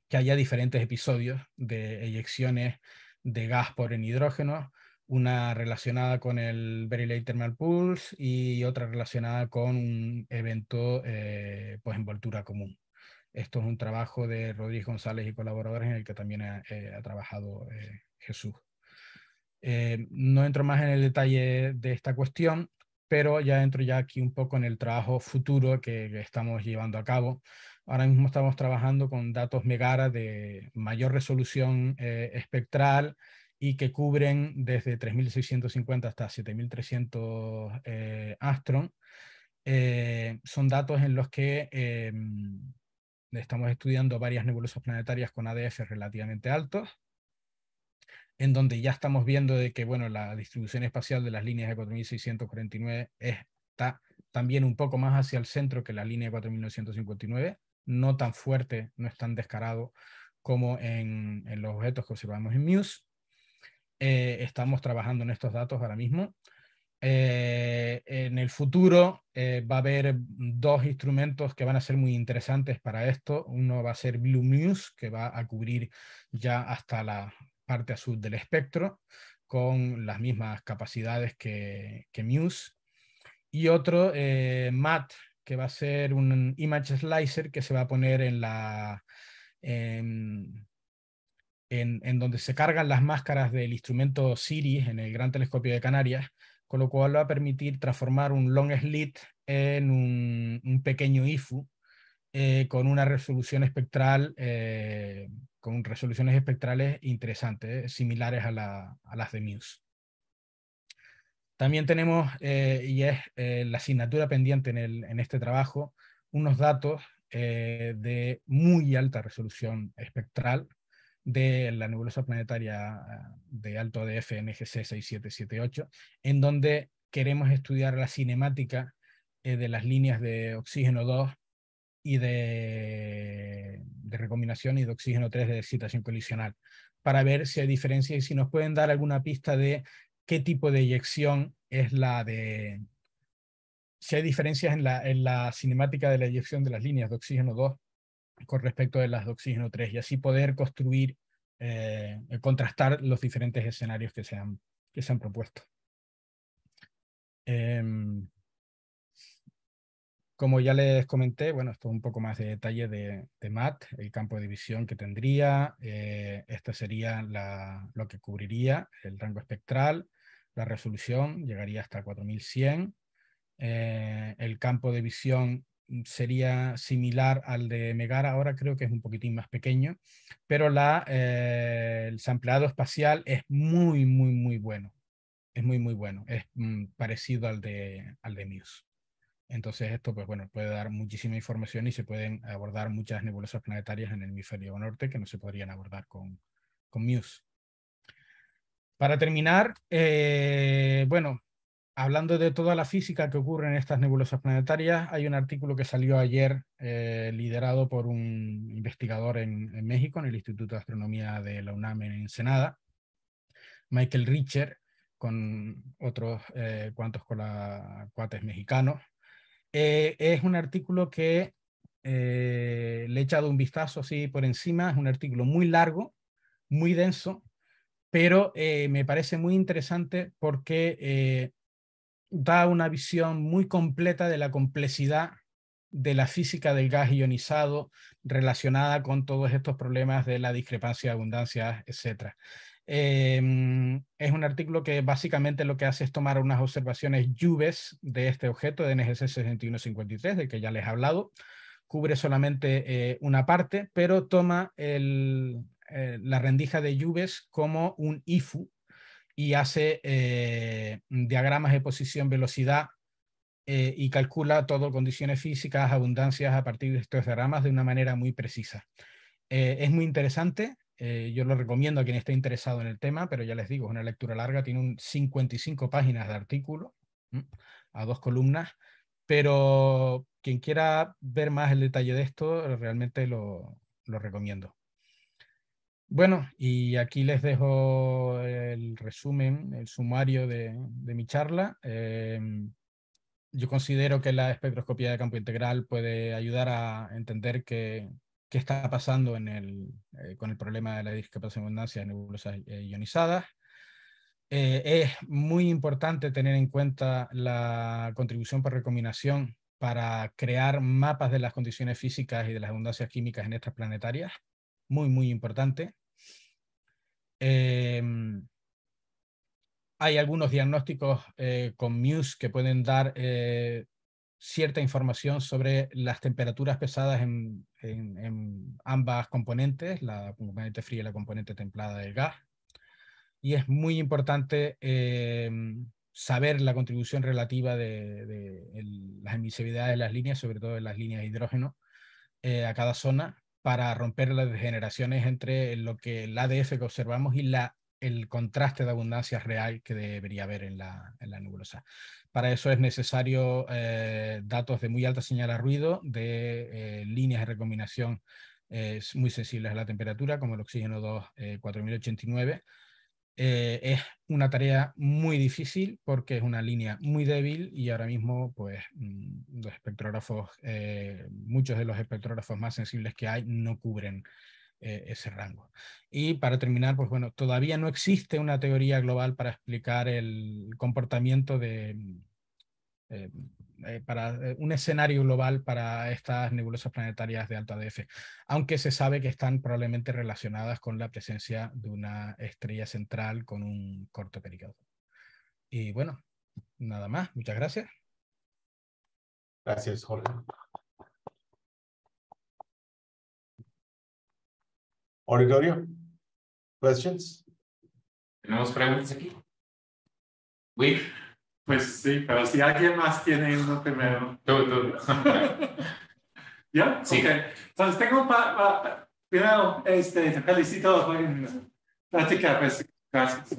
que haya diferentes episodios de eyecciones de gas por en hidrógeno, una relacionada con el Late Thermal Pulse y otra relacionada con un evento eh, pues envoltura común. Esto es un trabajo de Rodríguez González y colaboradores en el que también ha, eh, trabajado eh, Jesús. no entro más en el detalle de esta cuestión, pero ya entro ya aquí un poco en el trabajo futuro que, estamos llevando a cabo. Ahora mismo estamos trabajando con datos Megara de mayor resolución eh, espectral y que cubren desde 3.650 hasta 7.300 eh, astron. Eh, son datos en los que eh, estamos estudiando varias nebulosas planetarias con ADF relativamente altos en donde ya estamos viendo de que, bueno, la distribución espacial de las líneas de 4649 está también un poco más hacia el centro que la línea de 4959, no tan fuerte, no es tan descarado como en, los objetos que observamos en Muse. Eh, estamos trabajando en estos datos ahora mismo. Eh, en el futuro eh, va a haber dos instrumentos que van a ser muy interesantes para esto. Uno va a ser Blue Muse, que va a cubrir ya hasta la parte azul del espectro, con las mismas capacidades que, Muse. Y otro, eh, MAT que va a ser un image slicer que se va a poner en la... En, donde se cargan las máscaras del instrumento Sirius en el Gran Telescopio de Canarias, con lo cual va a permitir transformar un long slit en un, pequeño IFU eh, con una resolución espectral eh, con resoluciones espectrales interesantes, eh, similares a, las de Muse. También tenemos, eh, y es eh, la asignatura pendiente en, este trabajo, unos datos de muy alta resolución espectral de la nebulosa planetaria de alto ADF NGC 6778, en donde queremos estudiar la cinemática de las líneas de oxígeno 2 y de, recombinación y de oxígeno 3 de excitación colisional, para ver si hay diferencias y si nos pueden dar alguna pista de qué tipo de eyección es la de... si hay diferencias en la, en la cinemática de la eyección de las líneas de oxígeno 2 con respecto de las de oxígeno 3 y así poder construir, eh, eh, contrastar los diferentes escenarios que se han, que propuesto. Em, como ya les comenté, bueno, esto es un poco más de detalle de, MAT, el campo de visión que tendría, eh, sería lo que cubriría el rango espectral, la resolución llegaría hasta 4100, eh, el campo de visión sería similar al de Megara, ahora creo que es un poquitín más pequeño, pero la, eh, el sampleado espacial es muy, muy, muy bueno. Es muy, muy bueno. Es mm, parecido al de, al de entonces esto pues puede dar muchísima información y se pueden abordar muchas nebulosas planetarias en el hemisferio norte que no se podrían abordar con, con MUSE. Para terminar, eh, bueno, hablando de toda la física que ocurre en estas nebulosas planetarias, hay un artículo que salió ayer eh, liderado por un investigador en, México, en el Instituto de Astronomía de la UNAM en Ensenada, Michael Richer, con otros eh, cuantos cuates mexicanos, eh, es un artículo que eh, le he echado un vistazo así por encima, es un artículo muy largo, muy denso, pero eh, me parece muy interesante porque da una visión muy completa de la complejidad de la física del gas ionizado relacionada con todos estos problemas de la discrepancia de abundancias, etc. Em, es un artículo que básicamente lo que hace es tomar unas observaciones lluves de este objeto de NGC 6153, del que ya les he hablado. Cubre solamente eh, una parte, pero toma el, eh, la rendija de lluves como un IFU y hace eh, diagramas de posición, velocidad y calcula todo, condiciones físicas, abundancias a partir de estos diagramas de una manera muy precisa. es muy interesante, eh, yo lo recomiendo a quien esté interesado en el tema, pero ya les digo, es una lectura larga, tiene un 55 páginas de artículo a dos columnas, pero quien quiera ver más el detalle de esto, eh, realmente lo, recomiendo. Bueno, y aquí les dejo el resumen, el sumario de, mi charla. Em, yo considero que la espectroscopía de campo integral puede ayudar a entender que qué está pasando en el, eh, con el problema de la discapacidad de abundancia de nebulosas eh, ionizadas. Eh, es muy importante tener en cuenta la contribución por recombinación para crear mapas de las condiciones físicas y de las abundancias químicas en estas planetarias. Muy, muy importante. Em, hay algunos diagnósticos con MUSE que pueden dar cierta información sobre las temperaturas pesadas en, ambas componentes, la componente fría y la componente templada del gas. Y es muy importante eh, saber la contribución relativa de, las emisividades de las líneas, sobre todo de las líneas de hidrógeno, eh, a cada zona para romper las degeneraciones entre lo que el ADF que observamos y la el contraste de abundancia real que debería haber en la, en la, nebulosa. Para eso es necesario eh, datos de muy alta señal a ruido, de eh, líneas de recombinación eh, muy sensibles a la temperatura, como el oxígeno 2 4089. es una tarea muy difícil porque es una línea muy débil y ahora mismo pues, mm, los espectrógrafos, muchos de los espectrógrafos más sensibles que hay no cubren ese rango. Y para terminar, pues bueno, todavía no existe una teoría global para explicar el comportamiento de, eh, eh, para eh, un escenario global para estas nebulosas planetarias de alta DF, aunque se sabe que están probablemente relacionadas con la presencia de una estrella central con un corto periodo. Y bueno, nada más, muchas gracias. Gracias, Jorge. Auditorio, questions? ¿Tenemos preguntas aquí? Oui. Pues sí, pero si alguien más tiene uno primero. Tú, tú. <laughs> ¿Ya? Sí. Entonces tengo para primero, este, te felicito por plática, pues gracias.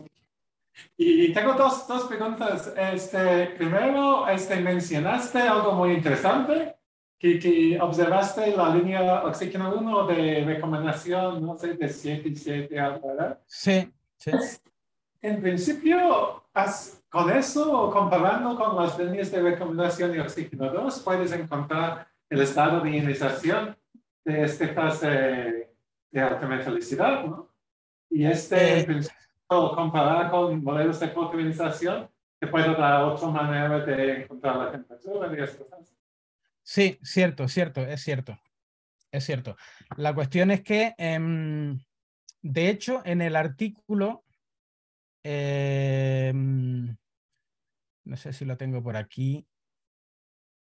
Y tengo dos, dos preguntas. Este, primero, este, mencionaste algo muy interesante, que, que observaste la línea oxígeno 1 de recomendación, no sé, de 7 y 7 ¿verdad? Sí, sí. En principio, has, con eso, comparando con las líneas de recomendación de oxígeno 2, puedes encontrar el estado de ionización de este fase de alta metalicidad, ¿no? Y este, en eh, principio, con modelos de fotoionización, te puede dar otra manera de encontrar la temperatura de esta fase. Sí, cierto, cierto, es cierto. Es cierto. La cuestión es que, em, de hecho, en el artículo, em, no sé si lo tengo por aquí.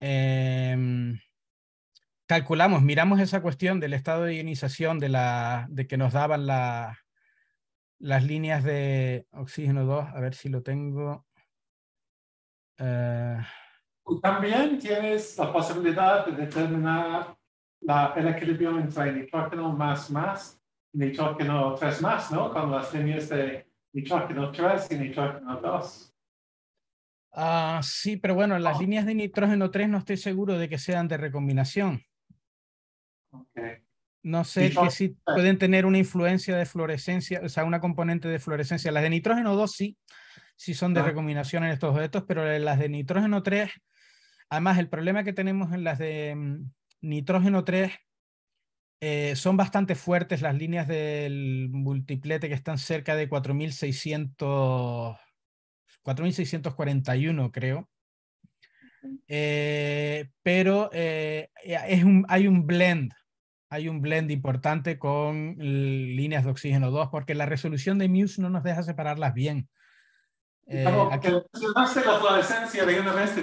Em, calculamos, miramos esa cuestión del estado de ionización de, la, de que nos daban las líneas de oxígeno 2, a ver si lo tengo. Eh, también tienes la posibilidad de determinar el equilibrio entre nitrógeno más más y nitrógeno 3 más, ¿no? Con las líneas de nitrógeno 3 y nitrógeno 2. Ah, sí, pero bueno, las oh. líneas de nitrógeno 3 no estoy seguro de que sean de recombinación. No sé si pueden tener una influencia de fluorescencia, o sea, una componente de fluorescencia. Las de nitrógeno 2 sí, sí son de ah. recombinación en estos objetos, pero las de nitrógeno 3, además el problema que tenemos en las de mm, nitrógeno 3 eh, son bastante fuertes las líneas del multiplete que están cerca de 4600 4641 creo. Eh, pero eh, es un, hay un blend, hay un blend importante con líneas de oxígeno 2, porque la resolución de Muse no nos deja separarlas bien. Eh, no, la fluorescencia de una vez mi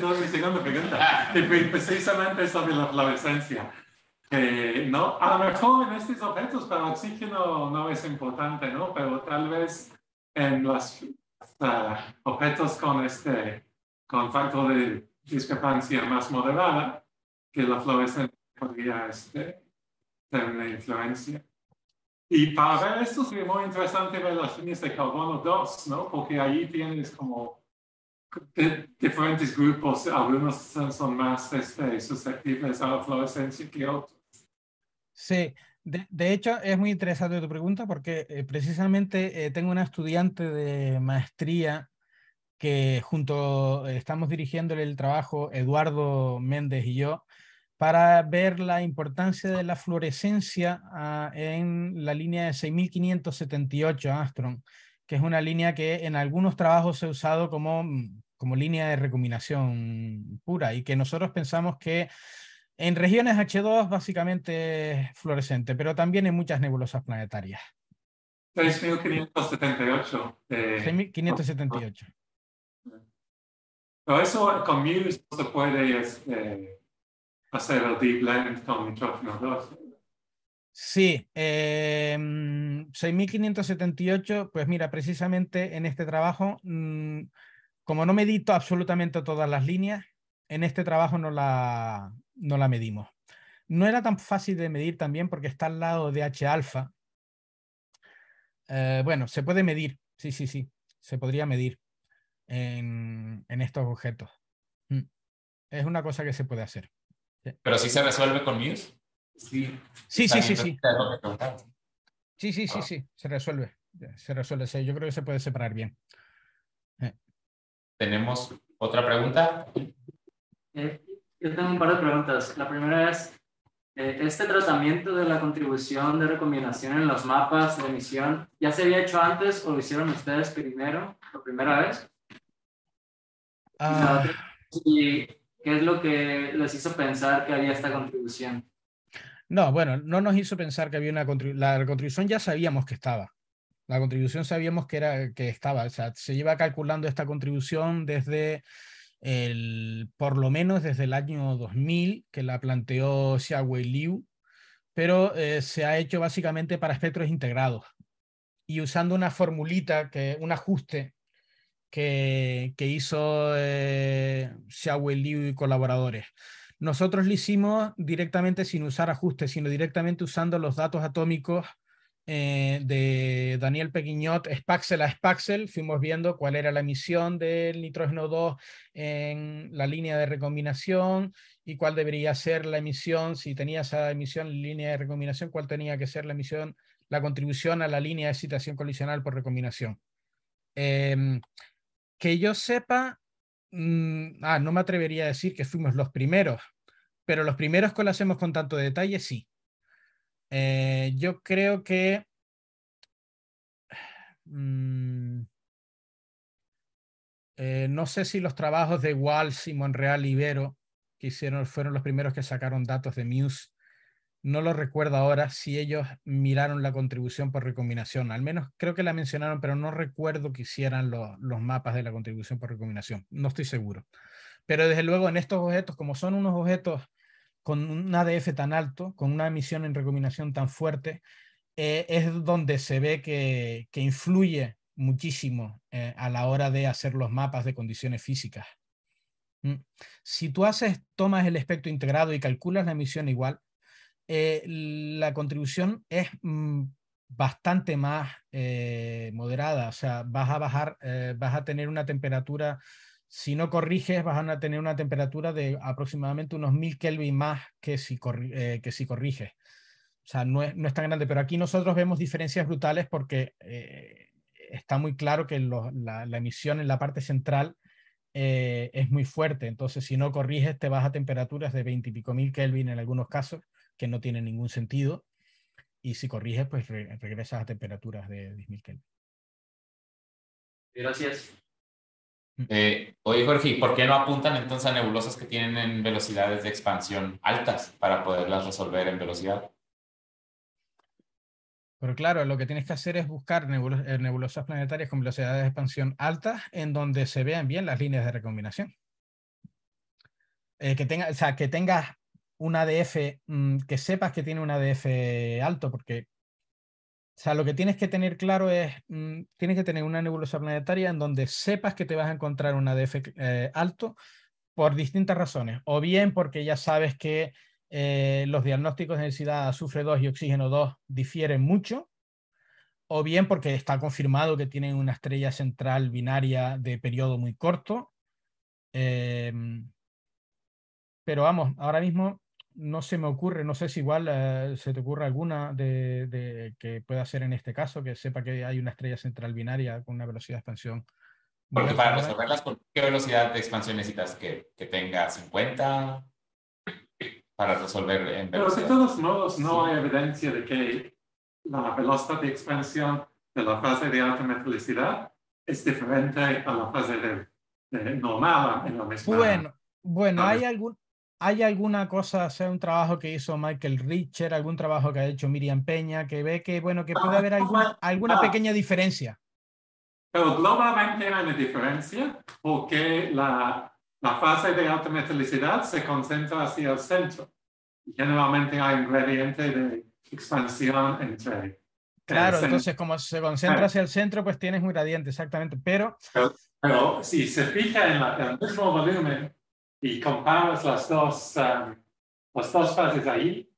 pregunta, <laughs> pues, precisamente sobre la fluorescencia. no, a lo mejor en estos objetos para oxígeno no es importante, ¿no? Pero tal vez en las objetos con, este, con factor de discrepancia más moderada, que la fluorescencia podría este, tener una influencia. Y para ver esto sería muy interesante ver las líneas de carbono 2, Porque ahí tienes como diferentes grupos, algunos son más este, susceptibles a la fluorescencia que otros. Sí, de, hecho, es muy interesante tu pregunta porque eh, precisamente eh, tengo una estudiante de maestría que junto eh, estamos dirigiéndole el trabajo Eduardo Méndez y yo para ver la importancia de la fluorescencia ah, en la línea de 6578 Astron, que es una línea que en algunos trabajos se ha usado como, mm, como línea de recombinación pura y que nosotros pensamos que en regiones H2 básicamente fluorescente, pero también en muchas nebulosas planetarias. 6.578. 6.578. Pero eso con MUSE se puede este, hacer el deep blend con nitrógeno 2. Sí, 6.578, em, pues mira, precisamente en este trabajo, mm, como no medito absolutamente todas las líneas, en este trabajo no, la, no la medimos. No era tan fácil de medir también porque está al lado de H-alfa. Eh, bueno, se puede medir, sí, sí, sí, se podría medir en, en estos objetos. Mm. Es una cosa que se puede hacer. ¿Pero si se resuelve con Muse? Sí, sí, sí, sí, sí. Sí, sí, sí, ah. sí, se resuelve. Se resuelve, yo creo que se puede separar bien. Eh. Tenemos otra pregunta. Eh, yo tengo un par de preguntas. La primera es, eh, ¿este tratamiento de la contribución de recombinación en los mapas de emisión ya se había hecho antes o lo hicieron ustedes primero, por primera vez? Ah. ¿Y qué es lo que les hizo pensar que había esta contribución? No, bueno, no nos hizo pensar que había una contribución. La contribución ya sabíamos que estaba. La contribución sabíamos que, era, que estaba. O sea, se lleva calculando esta contribución desde el, por lo menos desde el año 2000, que la planteó Xiaowei Liu, pero eh, se ha hecho básicamente para espectros integrados y usando una formulita, que, un ajuste que, que hizo eh, Xiaowei Liu y colaboradores. Nosotros lo hicimos directamente sin usar ajustes, sino directamente usando los datos atómicos eh, de Daniel Pequiñot, Spaxel a Spaxel, fuimos viendo cuál era la emisión del nitrógeno 2 en la línea de recombinación y cuál debería ser la emisión, si tenía esa emisión en línea de recombinación, cuál tenía que ser la emisión, la contribución a la línea de excitación colisional por recombinación. Em, que yo sepa, mm, ah, no me atrevería a decir que fuimos los primeros, pero los primeros que lo hacemos con tanto detalle, sí. Eh, yo creo que... <sighs> Mm, eh, no sé si los trabajos de Walsh y Monreal Ibero, que hicieron, fueron los primeros que sacaron datos de Muse, no lo recuerdo ahora si ellos miraron la contribución por recombinación. Al menos creo que la mencionaron, pero no recuerdo que hicieran los mapas de la contribución por recombinación. No estoy seguro. Pero desde luego en estos objetos, como son unos objetos con un ADF tan alto, con una emisión en recombinación tan fuerte, eh, es donde se ve que, influye muchísimo eh, a la hora de hacer los mapas de condiciones físicas. Mm. Si tú haces, tomas el espectro integrado y calculas la emisión igual, eh, la contribución es mm, bastante más moderada, o sea, vas a bajar, vas a tener una temperatura si no corriges vas a tener una temperatura de aproximadamente unos 1000 Kelvin más que si, eh, que si corriges. O sea, no es, no es, tan grande, pero aquí nosotros vemos diferencias brutales porque eh, está muy claro que la, emisión en la parte central eh, es muy fuerte. Entonces, si no corriges, te vas a temperaturas de 20 y pico mil Kelvin en algunos casos, que no tiene ningún sentido. Y si corriges, pues regresas a temperaturas de 10.000 Kelvin. Gracias. Eh, oye, Jorge, ¿por qué no apuntan entonces a nebulosas que tienen velocidades de expansión altas para poderlas resolver en velocidad? Pero claro, lo que tienes que hacer es buscar eh, nebulosas planetarias con velocidades de expansión altas en donde se vean bien las líneas de recombinación. Eh, que tenga, o sea, que tengas un ADF, mm, que sepas que tiene un ADF alto, porque o sea, lo que tienes que tener claro es, mm, tienes que tener una nebulosa planetaria en donde sepas que te vas a encontrar una ADF eh, alto por distintas razones, o bien porque ya sabes que eh, los diagnósticos de densidad azufre 2 y oxígeno 2 difieren mucho, o bien porque está confirmado que tienen una estrella central binaria de periodo muy corto. Em, pero vamos, ahora mismo no se me ocurre, no sé si igual eh, se te ocurre alguna de, que pueda ser en este caso, que sepa que hay una estrella central binaria con una velocidad de expansión. Porque para resolverlas, ¿qué velocidad de expansión necesitas que, que tenga 50? Para resolver en Pero de todos modos, no hay evidencia de que la velocidad de expansión de la fase de alta metalicidad es diferente a la fase de, normal en la misma. Bueno, bueno, hay algún, ¿Hay alguna cosa, sea un trabajo que hizo Michael Richer, algún trabajo que ha hecho Miriam Peña, que ve que, bueno, que puede haber alguna, alguna pequeña diferencia? Pero globalmente hay una diferencia porque la, la fase de alta metalicidad se concentra hacia el centro. Generalmente hay un gradiente de expansión entre... Claro, entonces como se concentra hacia el centro, pues tienes un gradiente, exactamente, pero... Pero, si se fija en el mismo volumen, y comparas las dos, um, dos fases ahí,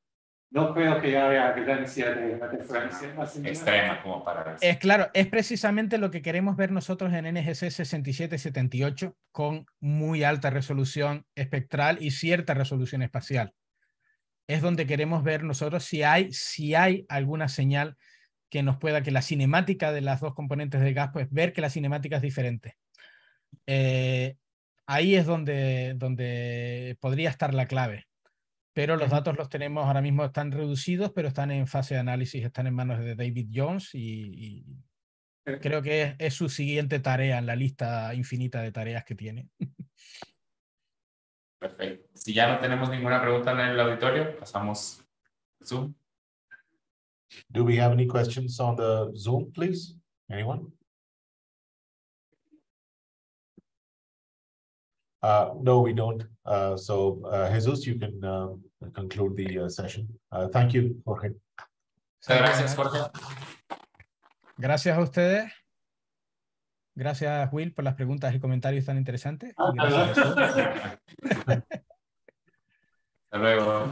no creo que haya evidencia de una diferencia más extrema como para Es claro, es precisamente lo que queremos ver nosotros en NGC 6778 con muy alta resolución espectral y cierta resolución espacial. Es donde queremos ver nosotros si hay, si hay alguna señal que nos pueda, que la cinemática de las dos componentes del gas, pues ver que la cinemática es diferente. Eh, ahí es donde, donde podría estar la clave. Pero los datos los tenemos ahora mismo, están reducidos, pero están en fase de análisis, están en manos de David Jones y, eh. creo que es, su siguiente tarea en la lista infinita de tareas que tiene. Perfecto. Si ya no tenemos ninguna pregunta en el auditorio, pasamos a Zoom. Do we have any questions on the Zoom, please? Anyone? Uh, no, we don't. Uh, so, uh, Jesus, you can um, conclude the uh, session. Uh, thank you, Jorge. Gracias, Jorge. Gracias a ustedes. Gracias, Will, por las preguntas y comentarios tan interesantes. Ah, <laughs> Hasta luego.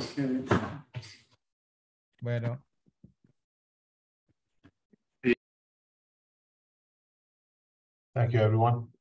Bueno. Thank you, everyone.